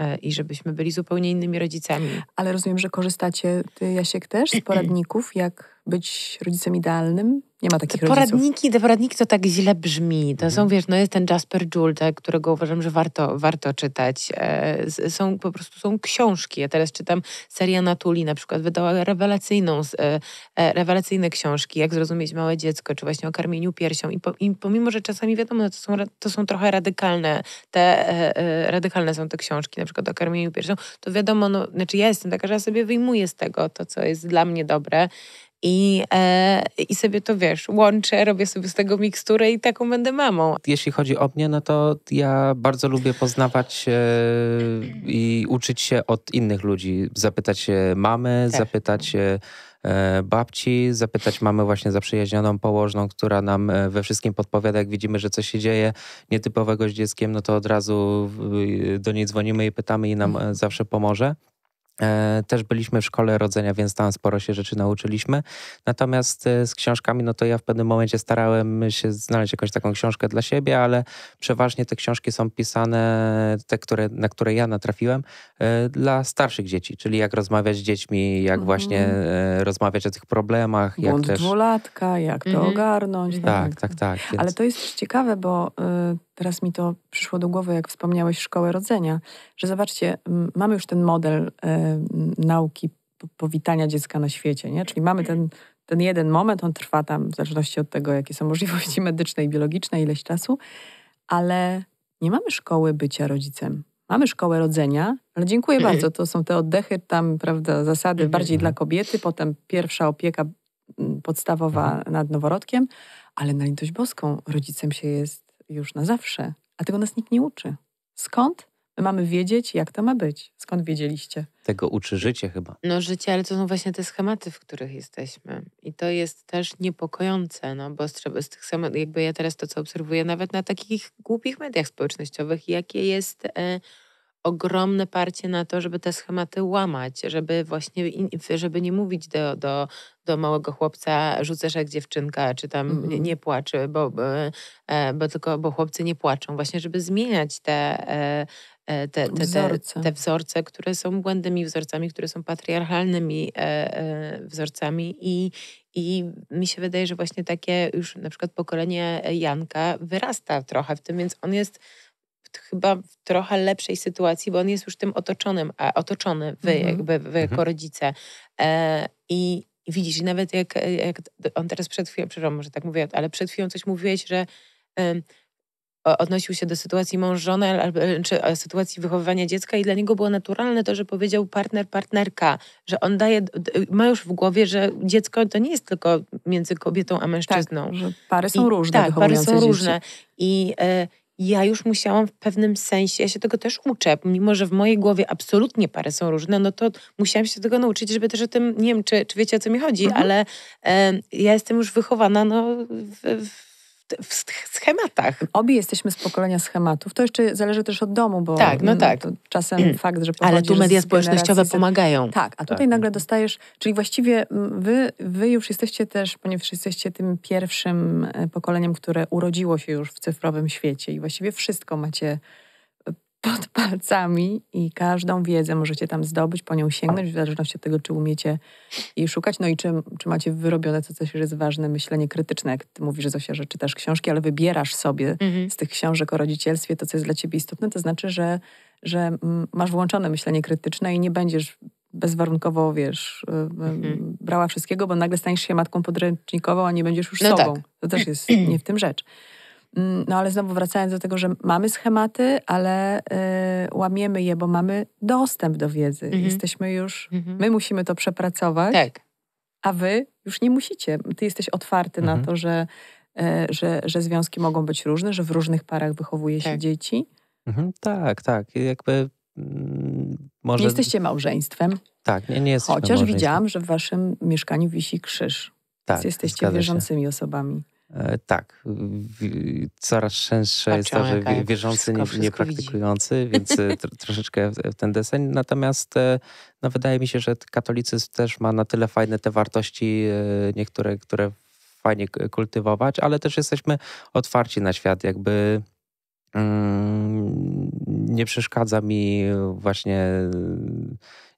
Speaker 3: e, i żebyśmy byli zupełnie innymi rodzicami. Ale rozumiem, że
Speaker 1: korzystacie, ty Jasiek też, z poradników, jak być rodzicem idealnym?
Speaker 3: Nie ma takich te poradniki, rodziców. Te poradniki to tak źle brzmi. To mhm. są, wiesz, no jest ten Jasper Joule, tak, którego uważam, że warto, warto czytać. E, są po prostu są książki. Ja teraz czytam seria Natuli na przykład wydała rewelacyjną, e, e, rewelacyjne książki, jak zrozumieć małe dziecko, czy właśnie o karmieniu piersią. I, po, i pomimo, że czasami wiadomo, no to, są, to są trochę radykalne, te e, e, radykalne są te książki, na przykład o karmieniu piersią, to wiadomo, no, znaczy ja jestem taka, że ja sobie wyjmuję z tego to, co jest dla mnie dobre i, e, i sobie to wiesz, łączę, robię sobie z tego miksturę i taką będę mamą.
Speaker 2: Jeśli chodzi o mnie, no to ja bardzo lubię poznawać e, i uczyć się od innych ludzi. Zapytać się e, mamy, zapytać e, e, babci, zapytać mamy właśnie zaprzyjaźnioną położną, która nam we wszystkim podpowiada, jak widzimy, że coś się dzieje nietypowego z dzieckiem, no to od razu do niej dzwonimy i pytamy i nam mm. zawsze pomoże. E, też byliśmy w szkole rodzenia, więc tam sporo się rzeczy nauczyliśmy. Natomiast e, z książkami, no to ja w pewnym momencie starałem się znaleźć jakąś taką książkę dla siebie, ale przeważnie te książki są pisane, te, które, na które ja natrafiłem, e, dla starszych dzieci, czyli jak rozmawiać z dziećmi, jak mhm. właśnie rozmawiać o tych problemach. Błąd jak też...
Speaker 1: dwulatka, jak to mhm. ogarnąć. Tak, no tak, tak.
Speaker 2: tak, tak. więc... Ale to
Speaker 1: jest ciekawe, bo... Y Teraz mi to przyszło do głowy, jak wspomniałeś szkołę rodzenia, że zobaczcie, mamy już ten model e, nauki powitania dziecka na świecie, nie? Czyli mamy ten, ten jeden moment, on trwa tam w zależności od tego, jakie są możliwości medyczne i biologiczne, ileś czasu, ale nie mamy szkoły bycia rodzicem. Mamy szkołę rodzenia, ale dziękuję bardzo. To są te oddechy, tam, prawda, zasady mhm. bardziej dla kobiety, potem pierwsza opieka podstawowa mhm. nad noworodkiem, ale na litość boską rodzicem się jest już na zawsze, a tego nas nikt nie uczy.
Speaker 3: Skąd? My mamy wiedzieć, jak to ma być. Skąd wiedzieliście?
Speaker 2: Tego uczy życie chyba.
Speaker 3: No życie, ale to są właśnie te schematy, w których jesteśmy. I to jest też niepokojące, no bo z, tych schematów, jakby ja teraz to, co obserwuję nawet na takich głupich mediach społecznościowych, jakie jest... E, ogromne parcie na to, żeby te schematy łamać, żeby właśnie, żeby nie mówić do, do, do małego chłopca rzucasz jak dziewczynka, czy tam mm nie mhm. płacz, bo, bo, e, bo, tylko, bo chłopcy nie płaczą. Właśnie, żeby zmieniać te, e, e, te, te, te, wzorce. te wzorce, które są błędnymi wzorcami, które są patriarchalnymi wzorcami i, i mi się wydaje, że właśnie takie już na przykład pokolenie Janka wyrasta trochę w tym, więc on jest chyba w trochę lepszej sytuacji, bo on jest już tym otoczonym, a otoczony wy, mhm. jakby wy mhm. jako rodzice. E, I widzisz, nawet jak, jak on teraz przed chwilą, przepraszam, może tak mówię, ale przed chwilą coś mówiłeś, że e, odnosił się do sytuacji mąż, żony, czy e, sytuacji wychowywania dziecka i dla niego było naturalne to, że powiedział partner, partnerka, że on daje, ma już w głowie, że dziecko to nie jest tylko między kobietą a mężczyzną. Tak, że pary są I, różne. Tak, pary są dzieci. różne. I, e, ja już musiałam w pewnym sensie, ja się tego też uczę, mimo że w mojej głowie absolutnie pary są różne, no to musiałam się tego nauczyć, żeby też o tym, nie wiem, czy, czy wiecie o co mi chodzi, mhm. ale e, ja jestem już wychowana no, w, w w schematach. Obie jesteśmy z pokolenia schematów. To jeszcze zależy też
Speaker 1: od domu, bo tak, no mm, tak. czasem mm. fakt, że Ale tu media społecznościowe z... pomagają. Tak, a tutaj tak. nagle dostajesz, czyli właściwie mm, wy, wy już jesteście też, ponieważ jesteście tym pierwszym e, pokoleniem, które urodziło się już w cyfrowym świecie i właściwie wszystko macie pod palcami i każdą wiedzę możecie tam zdobyć, po nią sięgnąć, w zależności od tego, czy umiecie jej szukać, no i czy, czy macie wyrobione, co też jest ważne, myślenie krytyczne. Jak ty mówisz, Zosia, że czytasz książki, ale wybierasz sobie mhm. z tych książek o rodzicielstwie to, co jest dla ciebie istotne, to znaczy, że, że masz włączone myślenie krytyczne i nie będziesz bezwarunkowo, wiesz, y, y, mhm. brała wszystkiego, bo nagle staniesz się matką podręcznikową, a nie będziesz już no sobą. Tak. To też jest nie w tym rzecz. Mm, no ale znowu wracając do tego, że mamy schematy, ale y, łamiemy je, bo mamy dostęp do wiedzy. Mhm. Jesteśmy już, mhm. my musimy to przepracować, tak. a wy już nie musicie. Ty jesteś otwarty mhm. na to, że, y, że, że związki mogą być różne, że w różnych parach wychowuje tak. się dzieci.
Speaker 2: Mhm. tak, tak. Jakby mm, może... Nie jesteście
Speaker 1: małżeństwem.
Speaker 2: Tak, nie, nie jesteśmy Chociaż widziałam,
Speaker 1: że w waszym mieszkaniu wisi krzyż.
Speaker 2: Tak, jesteście wierzącymi się. osobami. E, tak, coraz częstsze jest to, że tak, wierzący, nie, niepraktykujący, praktykujący, więc e, troszeczkę ten deseń. Natomiast e, no, wydaje mi się, że katolicyzm też ma na tyle fajne te wartości, niektóre, które fajnie kultywować, ale też jesteśmy otwarci na świat, jakby nie przeszkadza mi właśnie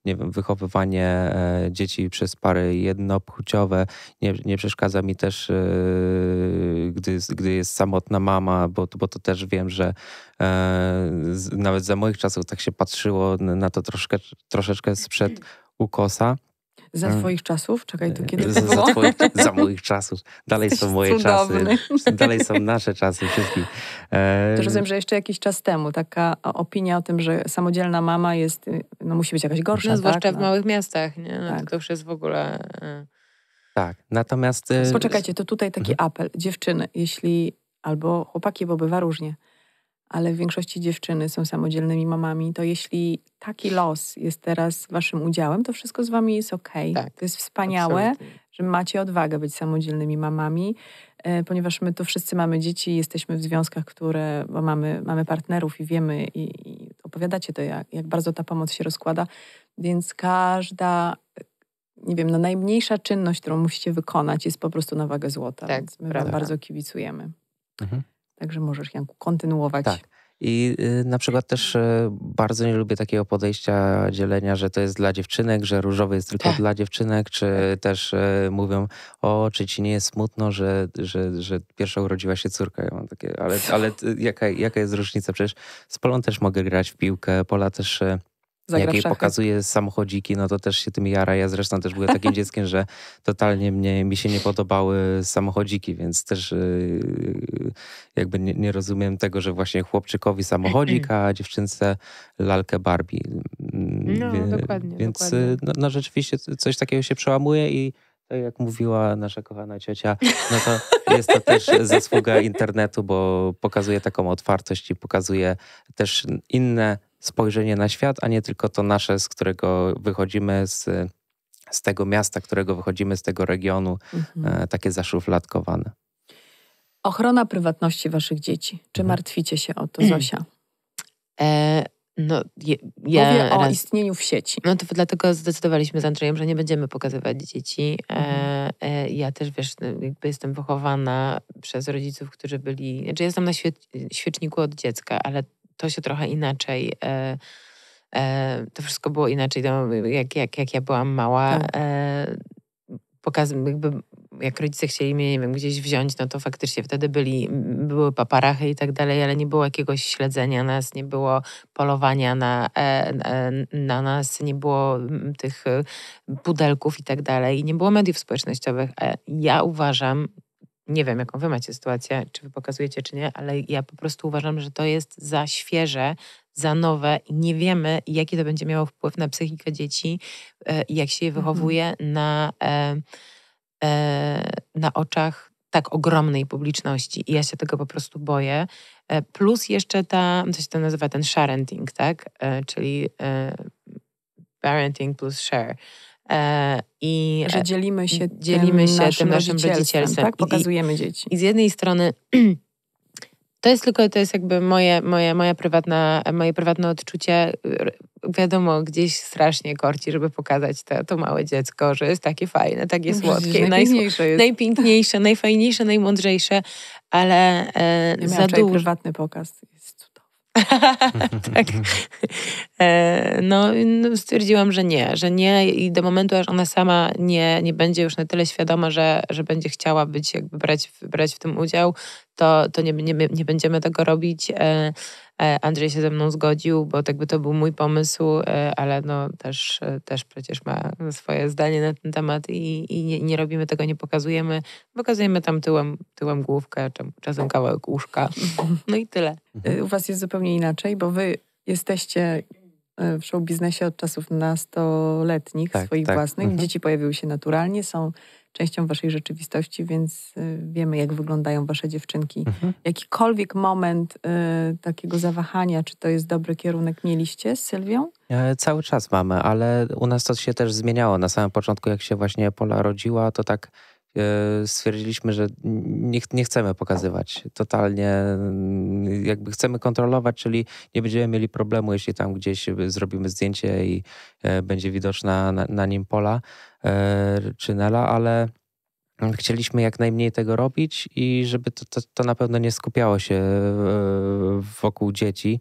Speaker 2: nie wiem, wychowywanie e, dzieci przez pary jednopłciowe. Nie, nie przeszkadza mi też, e, gdy, gdy jest samotna mama, bo, bo to też wiem, że e, nawet za moich czasów tak się patrzyło na to troszkę, troszeczkę sprzed ukosa. Za swoich mm.
Speaker 1: czasów? Czekaj, to e, kiedy za, za, twoich, za moich
Speaker 2: czasów. Dalej Jesteś są moje cudowny. czasy. Dalej są nasze czasy wszystkie. E... To rozumiem, że
Speaker 1: jeszcze jakiś czas temu taka opinia o tym, że samodzielna mama jest, y, no musi być jakaś gorsza, no, tak? Zwłaszcza tak? w no. małych
Speaker 3: miastach, nie? No, tak. To już jest w ogóle... E.
Speaker 2: Tak, natomiast... E, Poczekajcie,
Speaker 1: to tutaj taki mhm. apel. Dziewczyny, jeśli... Albo chłopaki, bo bywa różnie ale w większości dziewczyny są samodzielnymi mamami, to jeśli taki los jest teraz waszym udziałem, to wszystko z wami jest okej. Okay. Tak, to jest wspaniałe, absolutnie. że macie odwagę być samodzielnymi mamami, e, ponieważ my tu wszyscy mamy dzieci, jesteśmy w związkach, które, bo mamy, mamy partnerów i wiemy i, i opowiadacie to, jak, jak bardzo ta pomoc się rozkłada, więc każda nie wiem, no najmniejsza czynność, którą musicie wykonać, jest po prostu na wagę złota. Tak, więc my prawda. bardzo kibicujemy. Mhm. Także możesz, Janku, kontynuować. Tak.
Speaker 2: I y, na przykład też y, bardzo nie lubię takiego podejścia dzielenia, że to jest dla dziewczynek, że różowy jest tylko Ech. Tak. dla dziewczynek, czy tak. też y, mówią, o, czy ci nie jest smutno, że, że, że pierwsza urodziła się córka. Ja mam takie, ale, ale jaka, jaka jest różnica? Przecież z Polą też mogę grać w piłkę, Pola też Zagra Jak jej pokazuje samochodziki, no to też się tym jara. Ja zresztą też byłem takim dzieckiem, że totalnie mnie, mi się nie podobały samochodziki, więc też yy, jakby nie, nie, rozumiem tego, że właśnie chłopczykowi samochodzik, mm. a dziewczynce lalkę Barbie. Mm, no, dokładnie. Więc y, dokładnie. No, no rzeczywiście coś takiego się przełamuje i jak mówiła nasza kochana ciocia, no to jest to też zasługa internetu, bo pokazuje taką otwartość i pokazuje też inne spojrzenie na świat, a nie tylko to nasze, z którego wychodzimy, z, z tego miasta, którego wychodzimy, z tego regionu, mhm. E, takie zaszufladkowane.
Speaker 1: Ochrona prywatności waszych dzieci. Czy mhm. martwicie się o to, Zosia?
Speaker 3: E, no, je, ja Mówię o istnieniu w sieci. No to dlatego zdecydowaliśmy z Andrzejem, że nie będziemy pokazywać dzieci. E, mhm. E, ja też, wiesz, no, jakby jestem wychowana przez rodziców, którzy byli... Znaczy ja jestem na świeczniku od dziecka, ale to się trochę inaczej. E, e, to wszystko było inaczej, no, jak, jak, jak ja byłam mała. Tak. E, pokaz, jakby, jak rodzice chcieli mnie, nie wiem, gdzieś wziąć, no to faktycznie wtedy byli, były paparachy i tak dalej, ale nie było jakiegoś śledzenia nas, nie było polowania na, e, e, na nas, nie było tych budelków i tak dalej, nie było mediów społecznościowych. E, ja uważam, nie wiem, jaką wy macie sytuację, czy wy pokazujecie, czy nie, ale ja po prostu uważam, że to jest za świeże, za nowe i nie wiemy, jaki to będzie miało wpływ na psychikę dzieci, e, jak się je mhm. wychowuje na, e, e, na oczach tak ogromnej publiczności. I ja się tego po prostu boję. Plus jeszcze ta, co się to nazywa, ten sharenting, tak? Czyli parenting plus share E, I że e, dzielimy się, dzielimy tym, się naszym tym naszym rodzicielstwem. Tak? Pokazujemy I, dzieci. I z jednej strony to jest tylko, to jest jakby moje, moje, moja prywatna, moje prywatne odczucie. Wiadomo, gdzieś strasznie korci, żeby pokazać to, to małe dziecko, że jest takie fajne, takie słodkie, najpiękniejsze, jest. najpiękniejsze, najfajniejsze, najmądrzejsze, ale e, ja za dużo. prywatny pokaz. Jest tak. E, no, no, stwierdziłam, że nie, że nie i do momentu, aż ona sama nie, nie będzie już na tyle świadoma, że, że będzie chciała być, jakby brać, brać w tym udział, to, to nie, nie, nie będziemy tego robić. E, e, Andrzej się ze mną zgodził, bo tak by to był mój pomysł, e, ale no też, też przecież ma swoje zdanie na ten temat i, i nie, nie robimy tego, nie pokazujemy. Pokazujemy tam tyłem, tyłem główkę, czasem tak. kawałek łóżka.
Speaker 1: No i tyle. Mhm. U was jest zupełnie inaczej, bo wy jesteście w show biznesie od czasów nastoletnich, tak, swoich tak. własnych. Mhm. Dzieci pojawiły się naturalnie, są częścią waszej rzeczywistości, więc y, wiemy, jak wyglądają wasze dziewczynki. Mhm. Jakikolwiek moment y, takiego zawahania, czy to jest dobry kierunek, mieliście z Sylwią?
Speaker 2: E, cały czas mamy, ale u nas to się też zmieniało. Na samym początku, jak się właśnie Pola rodziła, to tak e, stwierdziliśmy, że nie, nie, chcemy pokazywać totalnie, jakby chcemy kontrolować, czyli nie będziemy mieli problemu, jeśli tam gdzieś y, zrobimy zdjęcie i e, będzie widoczna na, na nim pola, E, czy Nela, ale chcieliśmy jak najmniej tego robić i żeby to, to, to na pewno nie skupiało się e, wokół dzieci.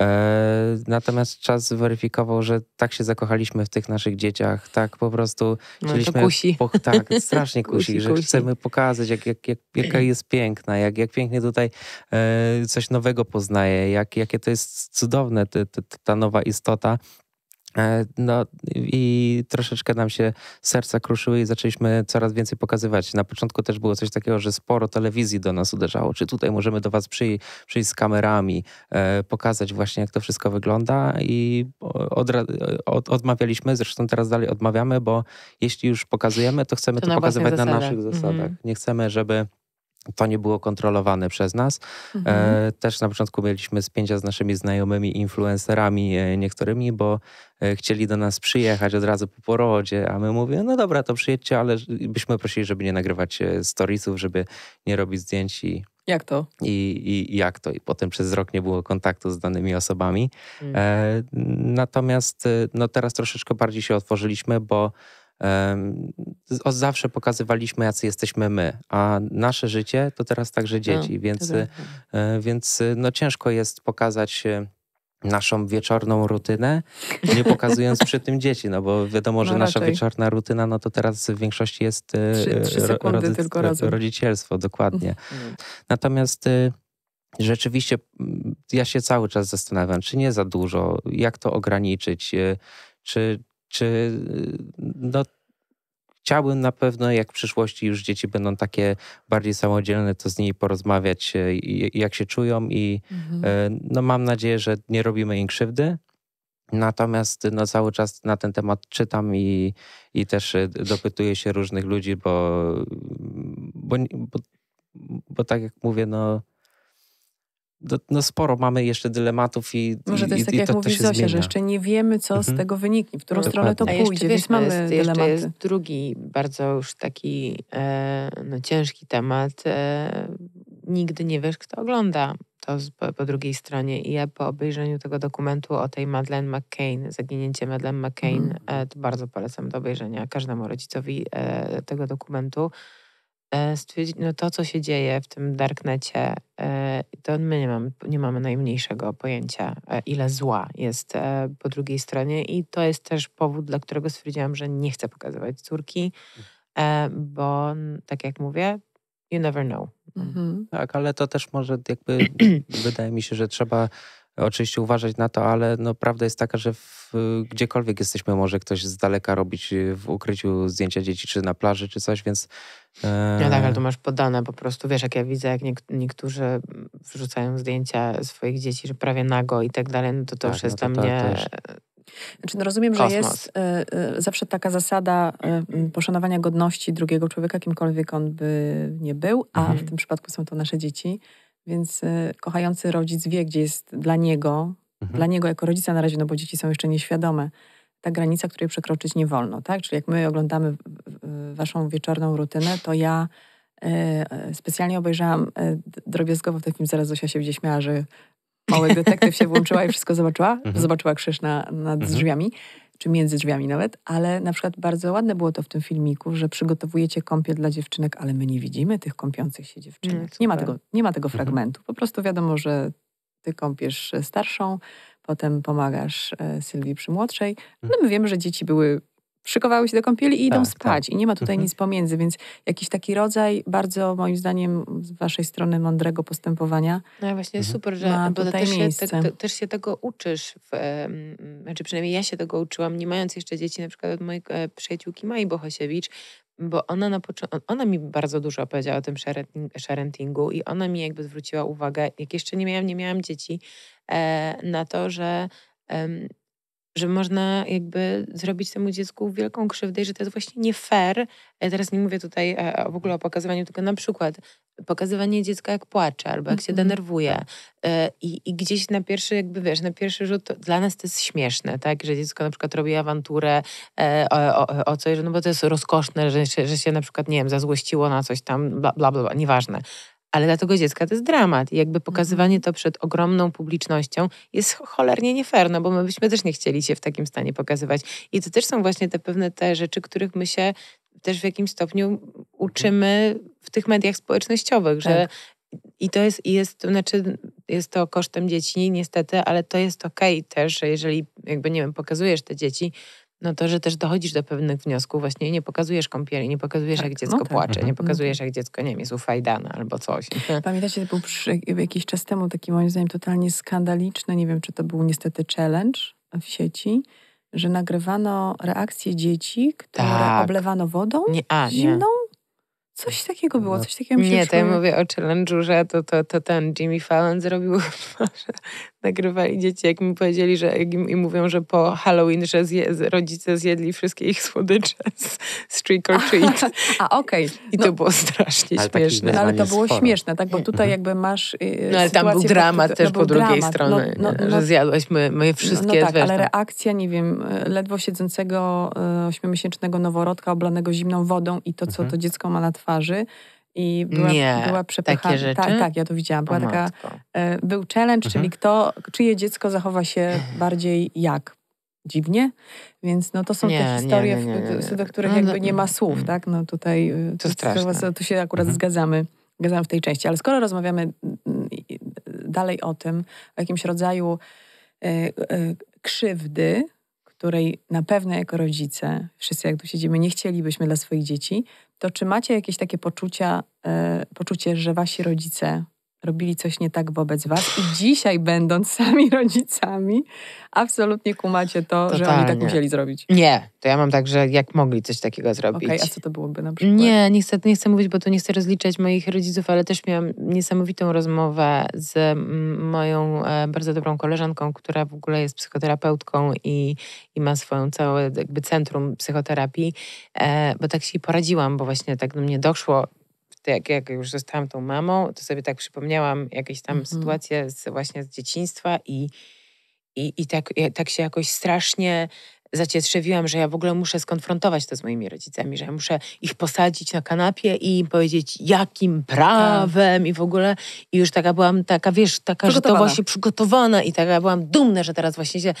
Speaker 2: E, natomiast czas zweryfikował, że tak się zakochaliśmy w tych naszych dzieciach, tak po prostu no chcieliśmy... No kusi. Po, tak, strasznie kusi, kusi że kusi. chcemy pokazać, jak, jak, jak, jaka jest piękna, jak, jak pięknie tutaj coś nowego poznaje, jak, jakie to jest cudowne, ta nowa istota. E, no i troszeczkę nam się serca kruszyły i zaczęliśmy coraz więcej pokazywać. Na początku też było coś takiego, że sporo telewizji do nas uderzało. Czy tutaj możemy do was przyj przyjść z kamerami, e, pokazać właśnie jak to wszystko wygląda i od, od, odmawialiśmy, zresztą teraz dalej odmawiamy, bo jeśli już pokazujemy, to chcemy to, to na pokazywać na naszych zasadach. Mm. Nie chcemy, żeby to nie było kontrolowane przez nas. E, mhm. Też na początku mieliśmy spięcia z naszymi znajomymi influencerami e, niektórymi, bo e, chcieli do nas przyjechać od razu po porodzie, a my mówimy, no dobra, to przyjedźcie, ale byśmy prosili, żeby nie nagrywać storiesów, żeby nie robić zdjęć i jak to? I, I, jak to? I potem przez rok nie było kontaktu z danymi osobami. Mm. E, natomiast no teraz troszeczkę bardziej się otworzyliśmy, bo od zawsze pokazywaliśmy, jacy jesteśmy my, a nasze życie to teraz także dzieci, no, więc, e, e, więc e, no ciężko jest pokazać naszą wieczorną rutynę, nie pokazując przy tym dzieci, no bo wiadomo, że no nasza wieczorna rutyna, no to teraz w większości jest 3, trzy sekundy tylko rodzicielstwo, dokładnie. Mhm. Natomiast rzeczywiście mm, ja się cały czas zastanawiam, czy nie za dużo, jak to ograniczyć, czy, czy y, no, chciałbym na pewno, jak w przyszłości już dzieci będą takie bardziej samodzielne, to z nimi porozmawiać, y, jak się czują i mhm. Y, no, mam nadzieję, że nie robimy im krzywdy. Natomiast no, cały czas na ten temat czytam i, i też dopytuję się różnych ludzi, bo, bo, bo, bo tak jak mówię, no, do, no sporo mamy jeszcze dylematów i Może to jest i, tak, i jak to, mówi to Zosia, że jeszcze
Speaker 1: nie wiemy, co z mhm. tego wyniknie, w którą no, stronę to pójdzie, jeszcze, więc no, mamy jest, jest
Speaker 3: drugi bardzo już taki e, no, ciężki temat. E, nigdy nie wiesz, kto ogląda to z, po, po, drugiej stronie. I ja po obejrzeniu tego dokumentu o tej Madeleine McCain, zaginięcie Madeleine McCain, mhm. e, to bardzo polecam do obejrzenia każdemu rodzicowi e, tego dokumentu E, stwierdzić, no to, co się dzieje w tym darknecie, e, to my nie mamy, nie mamy najmniejszego pojęcia, e, ile zła jest po drugiej stronie i to jest też powód, dla którego stwierdziłam, że nie chcę pokazywać córki, bo tak jak mówię, you never know. Mm. Mhm.
Speaker 2: Tak, ale to też może jakby wydaje mi się, że trzeba oczywiście uważać na to, ale no, prawda jest taka, że w, gdziekolwiek jesteśmy, może ktoś z daleka robić y, w ukryciu zdjęcia dzieci, czy na plaży, czy coś, więc. E, no tak, ale to
Speaker 3: masz podane po prostu. Wiesz, jak ja widzę, jak niektórzy wrzucają zdjęcia swoich dzieci, że prawie nago i tak dalej, no to to tak, już jest no to, dla mnie. to już...
Speaker 1: Znaczy, no rozumiem, Kosmos. że jest y, y, zawsze taka zasada y, poszanowania godności drugiego człowieka, kimkolwiek on by nie był, a mhm. w tym przypadku są to nasze dzieci. Więc e, kochający rodzic wie, gdzie jest dla niego, mhm. dla niego jako rodzica na razie, no bo dzieci są jeszcze nieświadome, ta granica, której przekroczyć nie wolno, tak? Czyli jak my oglądamy waszą wieczorną rutynę, to ja e, e, specjalnie obejrzałam drobiazgowo w takim, zaraz Zosia się gdzieś miała, że mały detektyw się włączyła i wszystko zobaczyła, mhm. zobaczyła krzyż na, nad mhm. drzwiami czy między drzwiami nawet, ale na przykład bardzo ładne było to w tym filmiku, że przygotowujecie kąpiel dla dziewczynek, ale my nie widzimy tych kąpiących się dziewczynek. Mm, nie, ma tego, nie ma tego mhm. fragmentu. Po prostu wiadomo, że ty kąpiesz e, starszą, potem pomagasz e, Sylwii przy młodszej. No my mhm. wiemy, że dzieci były szykowały się do kąpieli i idą tak, spać. Tak. I nie ma tutaj mhm. nic pomiędzy, więc jakiś taki rodzaj bardzo moim zdaniem z waszej strony mądrego postępowania.
Speaker 3: No właśnie mhm. super, że bo też się, te, te, też się tego uczysz, w, um, znaczy przynajmniej ja się tego uczyłam, nie mając jeszcze dzieci, na przykład od mojej e, przyjaciółki Mai Bohosiewicz, bo ona na ona mi bardzo dużo opowiedziała o tym sharentingu i ona mi jakby zwróciła uwagę, jak jeszcze nie miałam, nie miałam dzieci, e, na to, że że można jakby zrobić temu dziecku wielką krzywdę i że to jest właśnie nie fair. Ja teraz nie mówię tutaj e, e, w ogóle o pokazywaniu, tylko na przykład pokazywanie dziecka jak płacze albo jak mm-hmm. się mhm. denerwuje tak. e, I, i gdzieś na pierwszy jakby wiesz, na pierwszy rzut dla nas to jest śmieszne, tak, że dziecko na przykład robi awanturę o, o, o coś, no bo to jest rozkoszne, że, że się na przykład, nie wiem, zazłościło na coś tam, bla, bla, bla, nieważne. Ale dla tego dziecka to jest dramat. I jakby mhm. pokazywanie to przed ogromną publicznością jest cholernie nie fair, no bo my byśmy też nie chcieli się w takim stanie pokazywać. I to też są właśnie te pewne te rzeczy, których my się też w jakimś stopniu uczymy w tych mediach społecznościowych, tak. że i to jest, jest, to znaczy jest to kosztem dzieci niestety, ale to jest okej okay też, że jeżeli jakby, nie wiem, pokazujesz te dzieci, no to, że też dochodzisz do pewnych wniosków, właśnie nie pokazujesz kąpieli, nie pokazujesz, tak, jak dziecko no tak, płacze, nie mhm. pokazujesz, jak dziecko, nie wiem, jest ufajdane albo coś.
Speaker 1: Pamiętacie, to był jakiś czas temu taki moim zdaniem totalnie skandaliczny, nie wiem, czy to był niestety challenge w sieci, że nagrywano reakcje dzieci,
Speaker 3: które tak. oblewano
Speaker 1: wodą nie, a, zimną. Nie. Coś takiego było, no. coś takiego mi się Nie, to ja mówię
Speaker 3: o challenge'u, że to, to, to ten Jimmy Fallon zrobił nagrywali dzieci, jak mi powiedzieli, że i mówią, że po Halloween, że zje, rodzice zjedli wszystkie ich słodycze z, z trick or treat. A, a okej. Okay. I no, to było strasznie ale śmieszne. No, ale to było sporo. śmieszne,
Speaker 1: tak? Bo tutaj jakby masz yy, No ale tam był dramat no, też po drugiej dramat. No, stronie, no, no, że
Speaker 3: zjadłeś my, wszystkie. No tak, ale
Speaker 1: reakcja, nie wiem, ledwo siedzącego e, ośmiomiesięcznego noworodka oblanego zimną wodą i to, co mhm. to dziecko ma na twarzy, i była, nie, była przepychana. Takie rzeczy? Tak, tak, ja to widziałam. Była taka, e, był challenge, mhm. czyli kto, czyje dziecko zachowa się bardziej jak. Dziwnie, więc no to są nie, te historie, nie, do których no, jakby no, nie ma mm. słów, tak? No tutaj y, to, to, to się akurat mhm. zgadzamy w tej części. Ale skoro rozmawiamy mm, dalej o tym, o jakimś rodzaju e, e, krzywdy, której na pewno jako rodzice, wszyscy jak tu siedzimy, nie chcielibyśmy dla swoich dzieci, to czy macie jakieś takie poczucia, e, poczucie, że wasi rodzice robili coś nie tak wobec was i dzisiaj będąc sami rodzicami,
Speaker 3: absolutnie kumacie to, Totalnie. że oni tak musieli zrobić. Nie, to ja mam tak, że jak mogli coś takiego zrobić. Okej, okay, a co to byłoby na przykład? Nie, nie chcę, nie chcę mówić, bo to nie chcę rozliczać moich rodziców, ale też miałam niesamowitą rozmowę z mm, moją e, bardzo dobrą koleżanką, która w ogóle jest psychoterapeutką i, i ma swoją całe jakby centrum psychoterapii, e, bo tak się poradziłam, bo właśnie tak do mnie doszło, jak, jak już zostałam tą mamą, to sobie tak przypomniałam jakieś tam mhm. sytuacje z, właśnie z dzieciństwa i, i, i tak, e, tak się jakoś strasznie zacietrzewiłam, że ja w ogóle muszę skonfrontować to z moimi rodzicami, że ja muszę ich posadzić na kanapie i im powiedzieć, jakim tak. prawem tak. i w ogóle. I już taka byłam, taka wiesz, taka, że to właśnie przygotowana i taka byłam dumna, że teraz właśnie się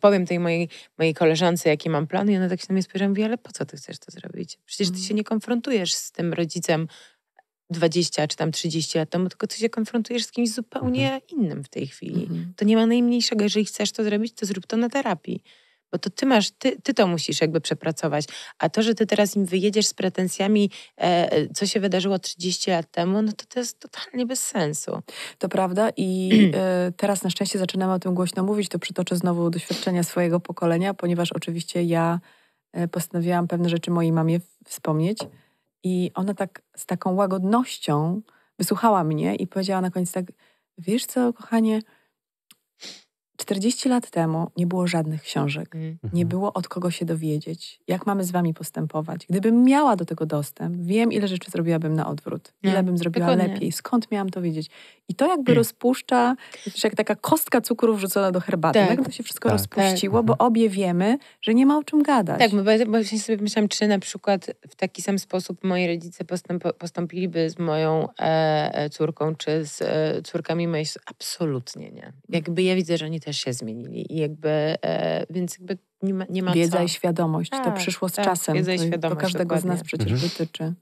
Speaker 3: powiem tej mojej, mojej koleżance, jakie mam plany i ona tak się na mnie spojrzała mówi, ale po co ty chcesz to zrobić? Przecież ty mm. się nie konfrontujesz z tym rodzicem 20 czy tam 30 lat temu, tylko ty się konfrontujesz z kimś zupełnie mhm. innym w tej chwili. Mhm. To nie ma najmniejszego. Jeżeli chcesz to zrobić, to zrób to na terapii bo to ty masz, ty, ty to musisz jakby przepracować. A to, że ty teraz im wyjedziesz z pretensjami, e, co się wydarzyło 30 lat temu, no to to jest totalnie bez sensu. To prawda i e, teraz na szczęście zaczynamy o tym głośno
Speaker 1: mówić, to przytoczę znowu doświadczenia swojego pokolenia, ponieważ oczywiście ja e, postanowiłam pewne rzeczy mojej mamie wspomnieć i ona tak z taką łagodnością wysłuchała mnie i powiedziała na koniec tak, wiesz co, kochanie, 40 lat temu nie było żadnych książek, mm. nie mhm. było od kogo się dowiedzieć, jak mamy z wami postępować. Gdybym miała do tego dostęp, wiem, ile rzeczy zrobiłabym na odwrót, no, ile bym zrobiła dokładnie. lepiej, skąd miałam to wiedzieć. I to jakby nie. Mm. rozpuszcza, wiesz, jak taka kostka cukru wrzucona do herbaty. Tak, to się wszystko tak, tak. rozpuściło, tak. bo mhm. obie wiemy, że nie ma o czym gadać. Tak,
Speaker 3: bo właśnie sobie myślałam, czy na przykład w taki sam sposób moi rodzice postęp, postąpiliby z moją e, e, córką, czy z e, córkami moich. Absolutnie nie. Jakby ja widzę, że oni też się zmienili. I jakby, e, więc jakby nie ma, nie ma Wiedza co. i świadomość, tak, to przyszło z tak, czasem. Wiedza i świadomość, to każdego dokładnie. z nas przecież mhm. dotyczy.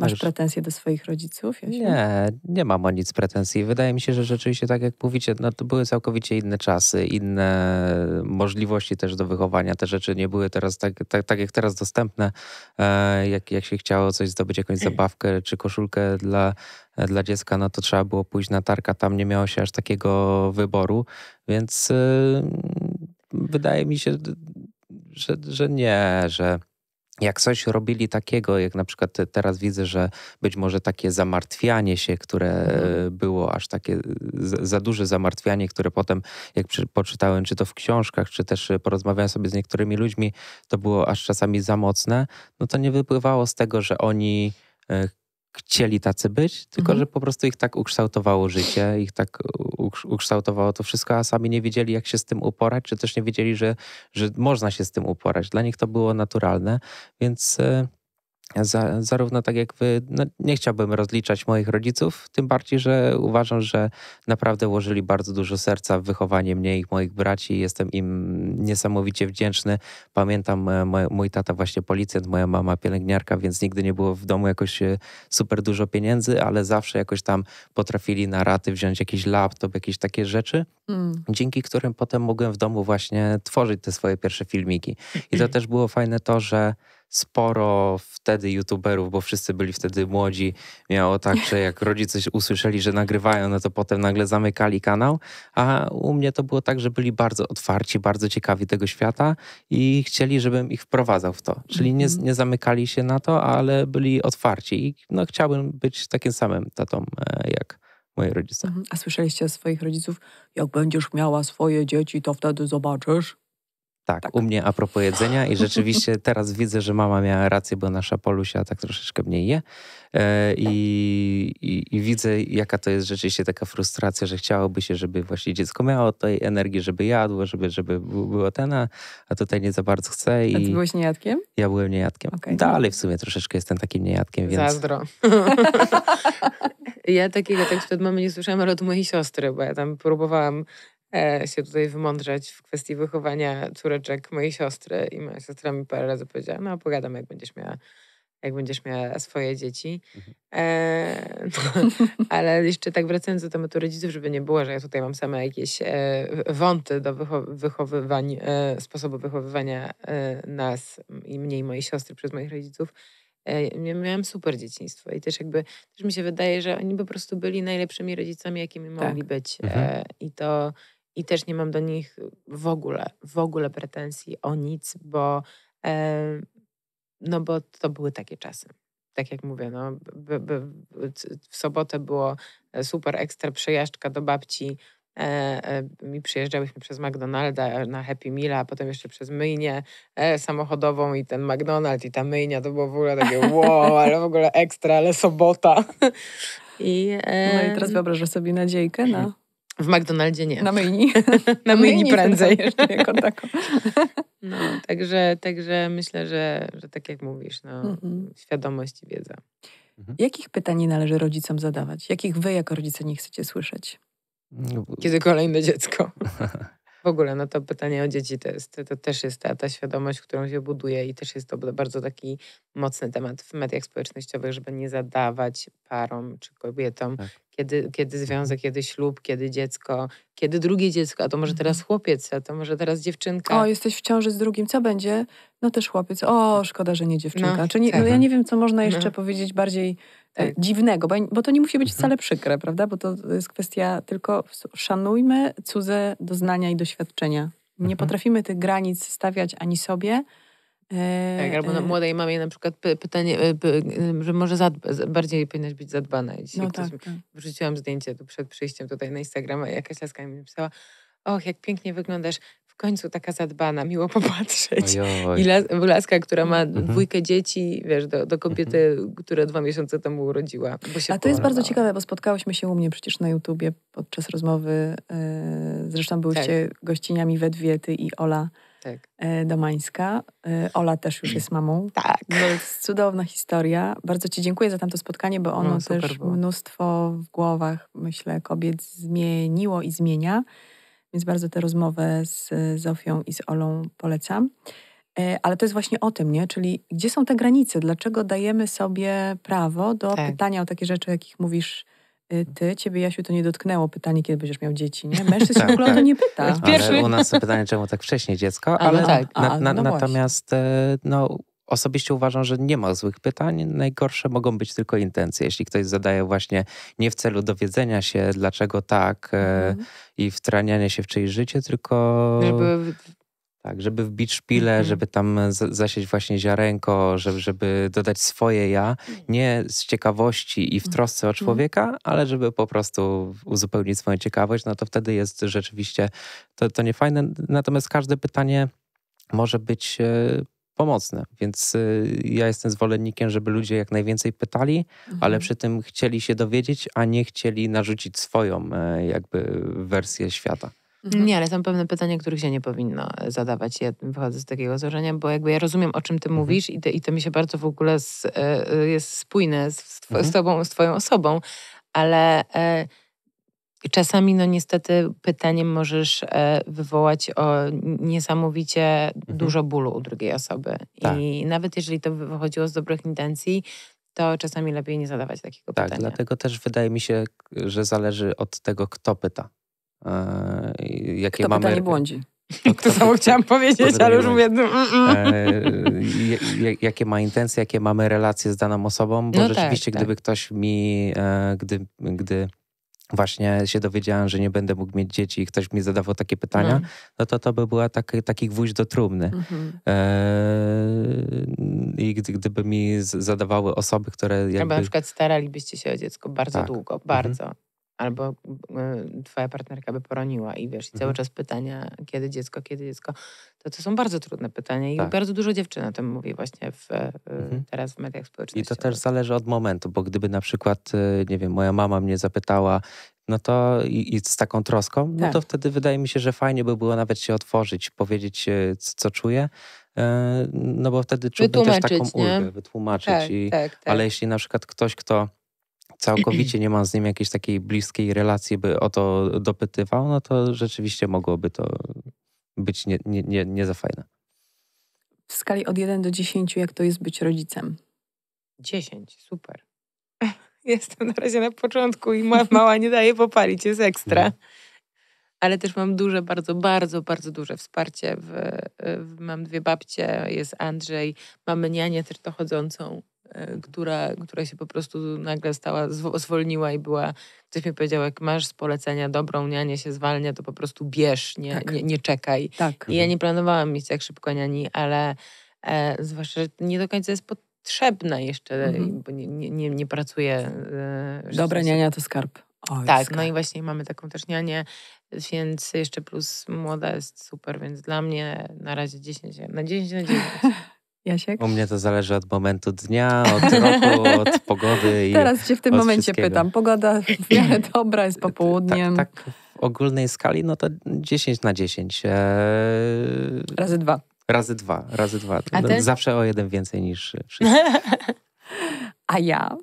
Speaker 3: Masz pretensje do swoich rodziców? Jasiu?
Speaker 1: Nie,
Speaker 2: nie mam o nic pretensji. Wydaje mi się, że rzeczywiście, tak jak mówicie, no to były całkowicie inne czasy, inne możliwości też do wychowania. Te rzeczy nie były teraz tak, tak, tak jak teraz dostępne. E, jak, jak się chciało coś zdobyć, jakąś zabawkę czy koszulkę dla dla dziecka, no to trzeba było pójść na tarka, tam nie miało się aż takiego wyboru, więc y, wydaje mi się, że, że nie, że jak coś robili takiego, jak na przykład teraz widzę, że być może takie zamartwianie się, które mhm. było aż takie za duże zamartwianie, które potem, jak poczytałem, czy to w książkach, czy też e, porozmawiałem sobie z niektórymi ludźmi, to było aż czasami za mocne, no to nie wypływało z tego, że oni e, chcieli tacy być, tylko mhm. że po prostu ich tak ukształtowało życie, ich tak ukształtowało to wszystko, a sami nie wiedzieli, jak się z tym uporać, czy też nie wiedzieli, że, że można się z tym uporać. Dla nich to było naturalne, więc e, za, zarówno tak jak wy, no nie chciałbym rozliczać moich rodziców, tym bardziej, że uważam, że naprawdę włożyli bardzo dużo serca w wychowanie mnie i moich braci. Jestem im niesamowicie wdzięczny. Pamiętam, e, mój, mój tata właśnie policjant, moja mama pielęgniarka, więc nigdy nie było w domu jakoś e, super dużo pieniędzy, ale zawsze jakoś tam potrafili na raty wziąć jakiś laptop, jakieś takie rzeczy, mm. dzięki którym potem mogłem w domu właśnie tworzyć te swoje pierwsze filmiki. I to mm. też było fajne to, że sporo wtedy youtuberów, bo wszyscy byli wtedy młodzi, miało tak, że jak rodzice usłyszeli, że nagrywają, no to potem nagle zamykali kanał, a u mnie to było tak, że byli bardzo otwarci, bardzo ciekawi tego świata i chcieli, żebym ich wprowadzał w to. Czyli nie, mhm. nie zamykali się na to, ale byli otwarci i no, chciałbym być takim samym tatą e, jak moi rodzice.
Speaker 1: Mhm. A słyszeliście od swoich rodziców, jak będziesz miała swoje dzieci, to wtedy zobaczysz?
Speaker 2: Tak, tak, u mnie a propos jedzenia i rzeczywiście teraz widzę, że mama miała rację, bo nasza Polusia tak troszeczkę mniej je e, I, tak. i, i widzę jaka to jest rzeczywiście taka frustracja, że chciałoby się, żeby właśnie dziecko miało tej energii, żeby jadło, żeby, żeby było ten, a, a tutaj nie za bardzo chce. I a ty
Speaker 1: byłeś niejadkiem?
Speaker 2: Ja byłem niejadkiem. Okay. Dalej w sumie troszeczkę jestem takim niejadkiem, więc... Zazdro.
Speaker 3: ja takiego tekstu od mamy nie słyszałam, ale od mojej siostry, bo ja tam próbowałam E, się tutaj wymądrzać w kwestii wychowania córeczek mojej siostry i moja siostra mi parę razy powiedziała, no pogadam jak będziesz miała jak będziesz miała swoje dzieci. Mhm. E, no, ale jeszcze tak wracając do tematu rodziców, żeby nie było, że ja tutaj mam same jakieś e, wąty do wychowywań, e, sposobu wychowywania e, nas i mnie i mojej siostry przez moich rodziców. E, ja miałam super dzieciństwo i też jakby, też mi się wydaje, że oni po prostu byli najlepszymi rodzicami, jakimi tak. mogli być. Mhm. I to i też nie mam do nich w ogóle, w ogóle pretensji o nic, bo, no bo to były takie czasy. Tak jak mówię, no, w sobotę było e, super ekstra przejażdżka do babci, mi e, e, przyjeżdżałyśmy przez McDonalda na Happy Meal, a potem jeszcze przez myjnię samochodową i ten McDonald i ta myjnia, to było w ogóle takie wow, ale w ogóle ekstra, ale sobota. I, e... No i teraz wyobrażasz sobie nadziejkę na no. W McDonaldzie nie. Na myjni. Na myjni prędzej. jako tako. no, także, także myślę, że, że tak jak mówisz, no, świadomość i wiedza.
Speaker 1: Mhm. Jakich pytań nie należy rodzicom
Speaker 3: zadawać? Jakich wy jako rodzice nie chcecie słyszeć? No Kiedy kolejne dziecko? W ogóle, no to pytanie o dzieci to, jest, to też jest ta, ta świadomość, którą się buduje i też jest to bardzo taki mocny temat w mediach społecznościowych, żeby nie zadawać parom czy kobietom, tak. kiedy, kiedy związek, mhm. kiedy ślub, kiedy dziecko, kiedy drugie dziecko, a to może teraz mhm. chłopiec, a to może teraz dziewczynka. O, jesteś w ciąży z drugim, co będzie? No też chłopiec. O,
Speaker 1: szkoda, że nie dziewczynka. No, Czyli no, tak. ja nie wiem, co można no. jeszcze no. powiedzieć bardziej E, tak. dziwnego, bo, bo to nie musi być mhm. wcale przykre, prawda? Bo to jest kwestia tylko szanujmy cudze doznania i
Speaker 3: doświadczenia. Nie mhm. potrafimy tych granic stawiać ani sobie,
Speaker 1: e, tak, albo e. na
Speaker 3: młodej mamie na przykład pytanie, że może zadba, bardziej powinnaś być zadbana. no tak, tak. Wrzuciłam zdjęcie tu przed przyjściem tutaj na Instagrama i jakaś laska mi napisała, och, jak pięknie wyglądasz, końcu taka zadbana, miło popatrzeć. Ojoj. I las, laska, która ma mhm. dwójkę dzieci, wiesz, do, do kobiety, mhm. która dwa miesiące temu urodziła. A to jest bardzo
Speaker 1: ciekawe, bo spotkałyśmy się u mnie przecież na YouTubie podczas rozmowy. E, zresztą byłyście tak. gościniami Wedwiety i Ola tak. E, Domańska. E, Ola też już jest mamą. Tak. To no, jest cudowna historia. Bardzo Ci dziękuję za tamto spotkanie, bo ono no, też było. mnóstwo w głowach, myślę, kobiet zmieniło i zmienia. Więc bardzo tę rozmowę z Zofią i z Olą polecam. E, ale to jest właśnie o tym, nie? Czyli gdzie są te granice? Dlaczego dajemy sobie prawo do tak. pytania o takie rzeczy, o jakich mówisz y, ty? Ciebie, Jasiu, to nie dotknęło pytanie, kiedy będziesz miał dzieci, nie? Mężczyzn tak, w ogóle tak. o to tak. nie pyta.
Speaker 2: Ale u nas to pytanie, czemu tak wcześnie dziecko, ale, ale tak. na, na, na, no natomiast e, no, Osobiście uważam, że nie ma złych pytań. Najgorsze mogą być tylko intencje. Jeśli ktoś zadaje właśnie nie w celu dowiedzenia się, dlaczego tak mm. i wtraniania się w czyjeś życie, tylko. Żeby... Tak, żeby wbić szpilę, mm. żeby tam zasieć właśnie ziarenko, żeby, żeby dodać swoje ja, nie z ciekawości i w mhm. trosce o mhm. człowieka, ale żeby po prostu uzupełnić swoją ciekawość, no to wtedy jest rzeczywiście to, to niefajne. Natomiast każde pytanie może być e, pomocne. Więc y, ja jestem zwolennikiem, żeby ludzie jak najwięcej pytali, mhm. ale przy tym chcieli się dowiedzieć, a nie chcieli narzucić swoją e, jakby wersję świata.
Speaker 3: Mhm. Nie, ale są pewne pytania, których się nie powinno e, zadawać. Ja wychodzę z takiego założenia, bo jakby ja rozumiem, o czym ty mhm. mówisz i, te, i to mi się bardzo w ogóle z, y, jest spójne z, z, mhm. z, tobą, z twoją osobą, ale czasami, no niestety, pytaniem możesz e, wywołać o niesamowicie mhm. dużo bólu u drugiej osoby. Tak. I nawet jeżeli to wychodziło z dobrych intencji, to czasami lepiej nie zadawać takiego
Speaker 2: tak, pytania. dlatego też wydaje mi się, że zależy od tego, kto pyta. Eee, jakie kto mamy... pyta nie błądzi. No, to, to samo chciałam powiedzieć, ale już mówię.
Speaker 1: No, mm, mm.
Speaker 2: E, jakie ma intencje, jakie mamy relacje z daną osobą? Bo no tak, rzeczywiście, tak, gdyby tak. ktoś mi, e, gdy, gdy właśnie się dowiedziałem, że nie będę mógł mieć dzieci i ktoś mi zadawał takie pytania, no, no to to by była taki, taki gwóźdź do trumny. Mhm. Eee, I gdyby mi zadawały osoby, które jakby... na przykład
Speaker 3: staralibyście się o dziecko bardzo tak. długo, mhm. bardzo. Mhm albo e, twoja partnerka by poroniła i wiesz, i cały mhm. czas pytania, kiedy dziecko, kiedy dziecko, to to są bardzo trudne pytania i tak. bardzo dużo dziewczyn o tym mówi właśnie w,
Speaker 2: e, mhm. teraz w mediach społecznościowych. I to też zależy od momentu, bo gdyby na przykład, e, nie wiem, moja mama mnie zapytała, no to i, i z taką troską, no tak. to wtedy wydaje mi się, że fajnie by było nawet się otworzyć, powiedzieć, co, co czuję, no bo wtedy czułbym też taką ulgę, nie? wytłumaczyć. Tak, i, tak, Ale tak. jeśli na przykład ktoś, kto całkowicie nie mam z nim jakiejś takiej bliskiej relacji, by o to dopytywał, no to rzeczywiście mogłoby to być nie, nie, nie, nie za fajne.
Speaker 1: W skali od 1 do 10, jak to jest być rodzicem? 10, super.
Speaker 3: Jestem na razie na początku i ma, mała nie daje popalić, jest ekstra. Mhm. Ale też mam duże, bardzo, bardzo, bardzo duże wsparcie. W, w, mam dwie babcie, jest Andrzej, mamy nianię też dochodzącą E, która, która się po prostu nagle stała, zwolniła i była, ktoś mi powiedział, jak masz z polecenia dobrą nianię się zwalnia, to po prostu bierz, nie, tak. nie, nie, czekaj. Tak. I ja nie planowałam mieć tak szybko niani, ale e, zwłaszcza, że nie do końca jest potrzebna jeszcze, mhm. bo nie, nie, nie, nie E, Dobra niania to
Speaker 1: skarb. Oj, tak, skarb.
Speaker 3: no i właśnie mamy taką też nianię, więc jeszcze plus młoda jest super, więc dla mnie na razie 10, na 10 na 10. Jasiek? U
Speaker 2: mnie to zależy od momentu dnia, od roku, od pogody. I Teraz cię w tym momencie pytam. Pogoda w miarę dobra, jest popołudniem. Tak, tak w ogólnej skali, no to 10 na 10. Eee... Razy dwa. Razy dwa, razy dwa. No, zawsze o jeden więcej niż wszyscy.
Speaker 1: A ja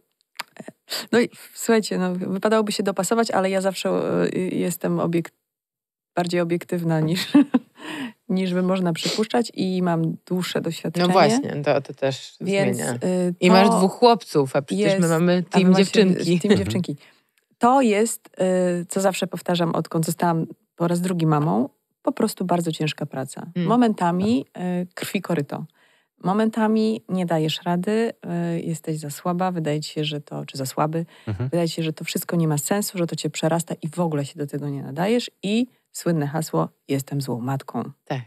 Speaker 1: no i słuchajcie, no, wypadałoby się dopasować, ale ja zawsze y, jestem obiekt, bardziej obiektywna niż, niż by można przypuszczać i mam dłuższe doświadczenie. No właśnie, to,
Speaker 3: to też Więc, zmienia. Y, I masz dwóch chłopców, a przecież jest, my mamy team my dziewczynki. Team dziewczynki.
Speaker 1: To jest, y, co zawsze powtarzam, odkąd zostałam po raz drugi mamą, po prostu bardzo ciężka praca. Mm. Momentami y, krwi koryto. Momentami nie dajesz rady, y, jesteś za słaba, wydaje ci się, że to, czy za słaby, mhm. wydaje ci się, że to wszystko nie ma sensu, że to cię przerasta i w ogóle się do tego nie nadajesz i słynne hasło jestem złą matką. Tak.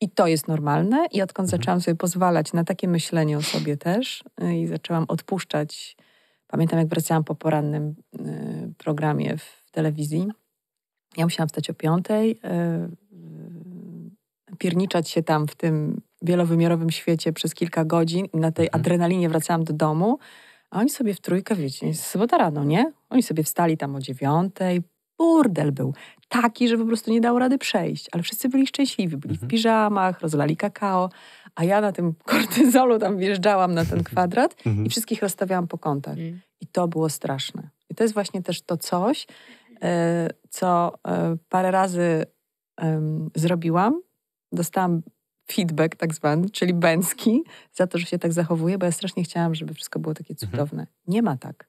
Speaker 1: I to jest normalne i odkąd mhm. zaczęłam sobie pozwalać na takie myślenie o sobie też y, i zaczęłam odpuszczać. Pamiętam, jak wracałam po porannym y, programie w telewizji. Ja musiałam wstać o piątej, y, y, pierniczać się tam w tym wielowymiarowym świecie przez kilka godzin i na tej mhm. adrenalinie wracałam do domu. A oni sobie w trójkę, wiecie, sobota rano, nie? Oni sobie wstali tam o dziewiątej, burdel był. Taki, że po prostu nie dał rady przejść. Ale wszyscy byli szczęśliwi, byli mhm. w piżamach, rozlali kakao, a ja na tym kortyzolu tam wjeżdżałam na ten mhm. kwadrat mhm. i wszystkich rozstawiałam po kątach. Mhm. I to było straszne. I to jest właśnie też to coś, e, co e, parę razy zrobiłam. Dostałam feedback tak zwany, czyli bęski za to, że się tak zachowuję, bo ja strasznie chciałam, żeby wszystko było takie mhm. cudowne. Nie ma tak.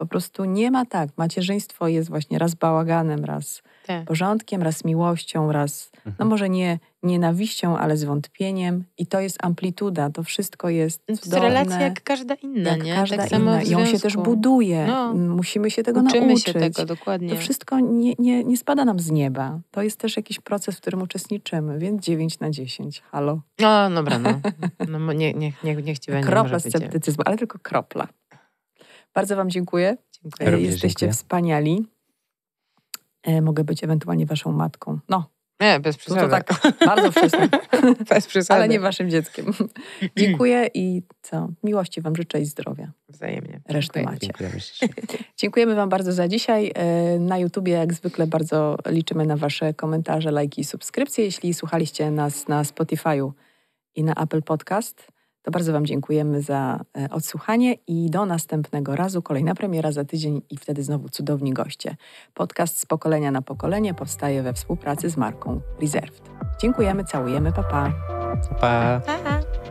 Speaker 1: Po prostu nie ma tak. Macierzyństwo jest właśnie raz bałaganem, raz tak. porządkiem, raz miłością, raz, no mhm. no może nie nienawiścią, ale zwątpieniem. I to jest amplituda, to wszystko jest no
Speaker 3: To jest relacja jak każda inna, jak nie? Każda tak inna. I on się też buduje. No.
Speaker 1: Musimy się tego Uczymy nauczyć. się tego, dokładnie. To wszystko nie, nie, nie spada nam z nieba. To jest też jakiś proces, w którym uczestniczymy, więc 9 na 10. Halo.
Speaker 3: No, dobra, no.
Speaker 1: no nie, nie, nie, niech ci będzie. Kropla sceptycyzmu, ale tylko kropla. Bardzo Wam dziękuję. dziękuję. E, jesteście dziękuję. wspaniali. E, mogę być ewentualnie Waszą matką. No. Nie, bez no przesady. to tak, bardzo wczesne. bez przesady. Ale nie Waszym dzieckiem. dziękuję i co? Miłości Wam życzę i zdrowia. Wzajemnie. Resztę macie. Dziękujemy. Dziękujemy Wam bardzo za dzisiaj. E, na YouTubie jak zwykle bardzo liczymy na Wasze komentarze, lajki i subskrypcje. Jeśli słuchaliście nas na Spotify'u i na Apple Podcast, to bardzo Wam dziękujemy za e, odsłuchanie i do następnego razu. Kolejna premiera za tydzień i wtedy znowu cudowni goście. Podcast z pokolenia na pokolenie powstaje we współpracy z marką Reserved. Dziękujemy, całujemy, papa.
Speaker 2: Pa. pa. pa.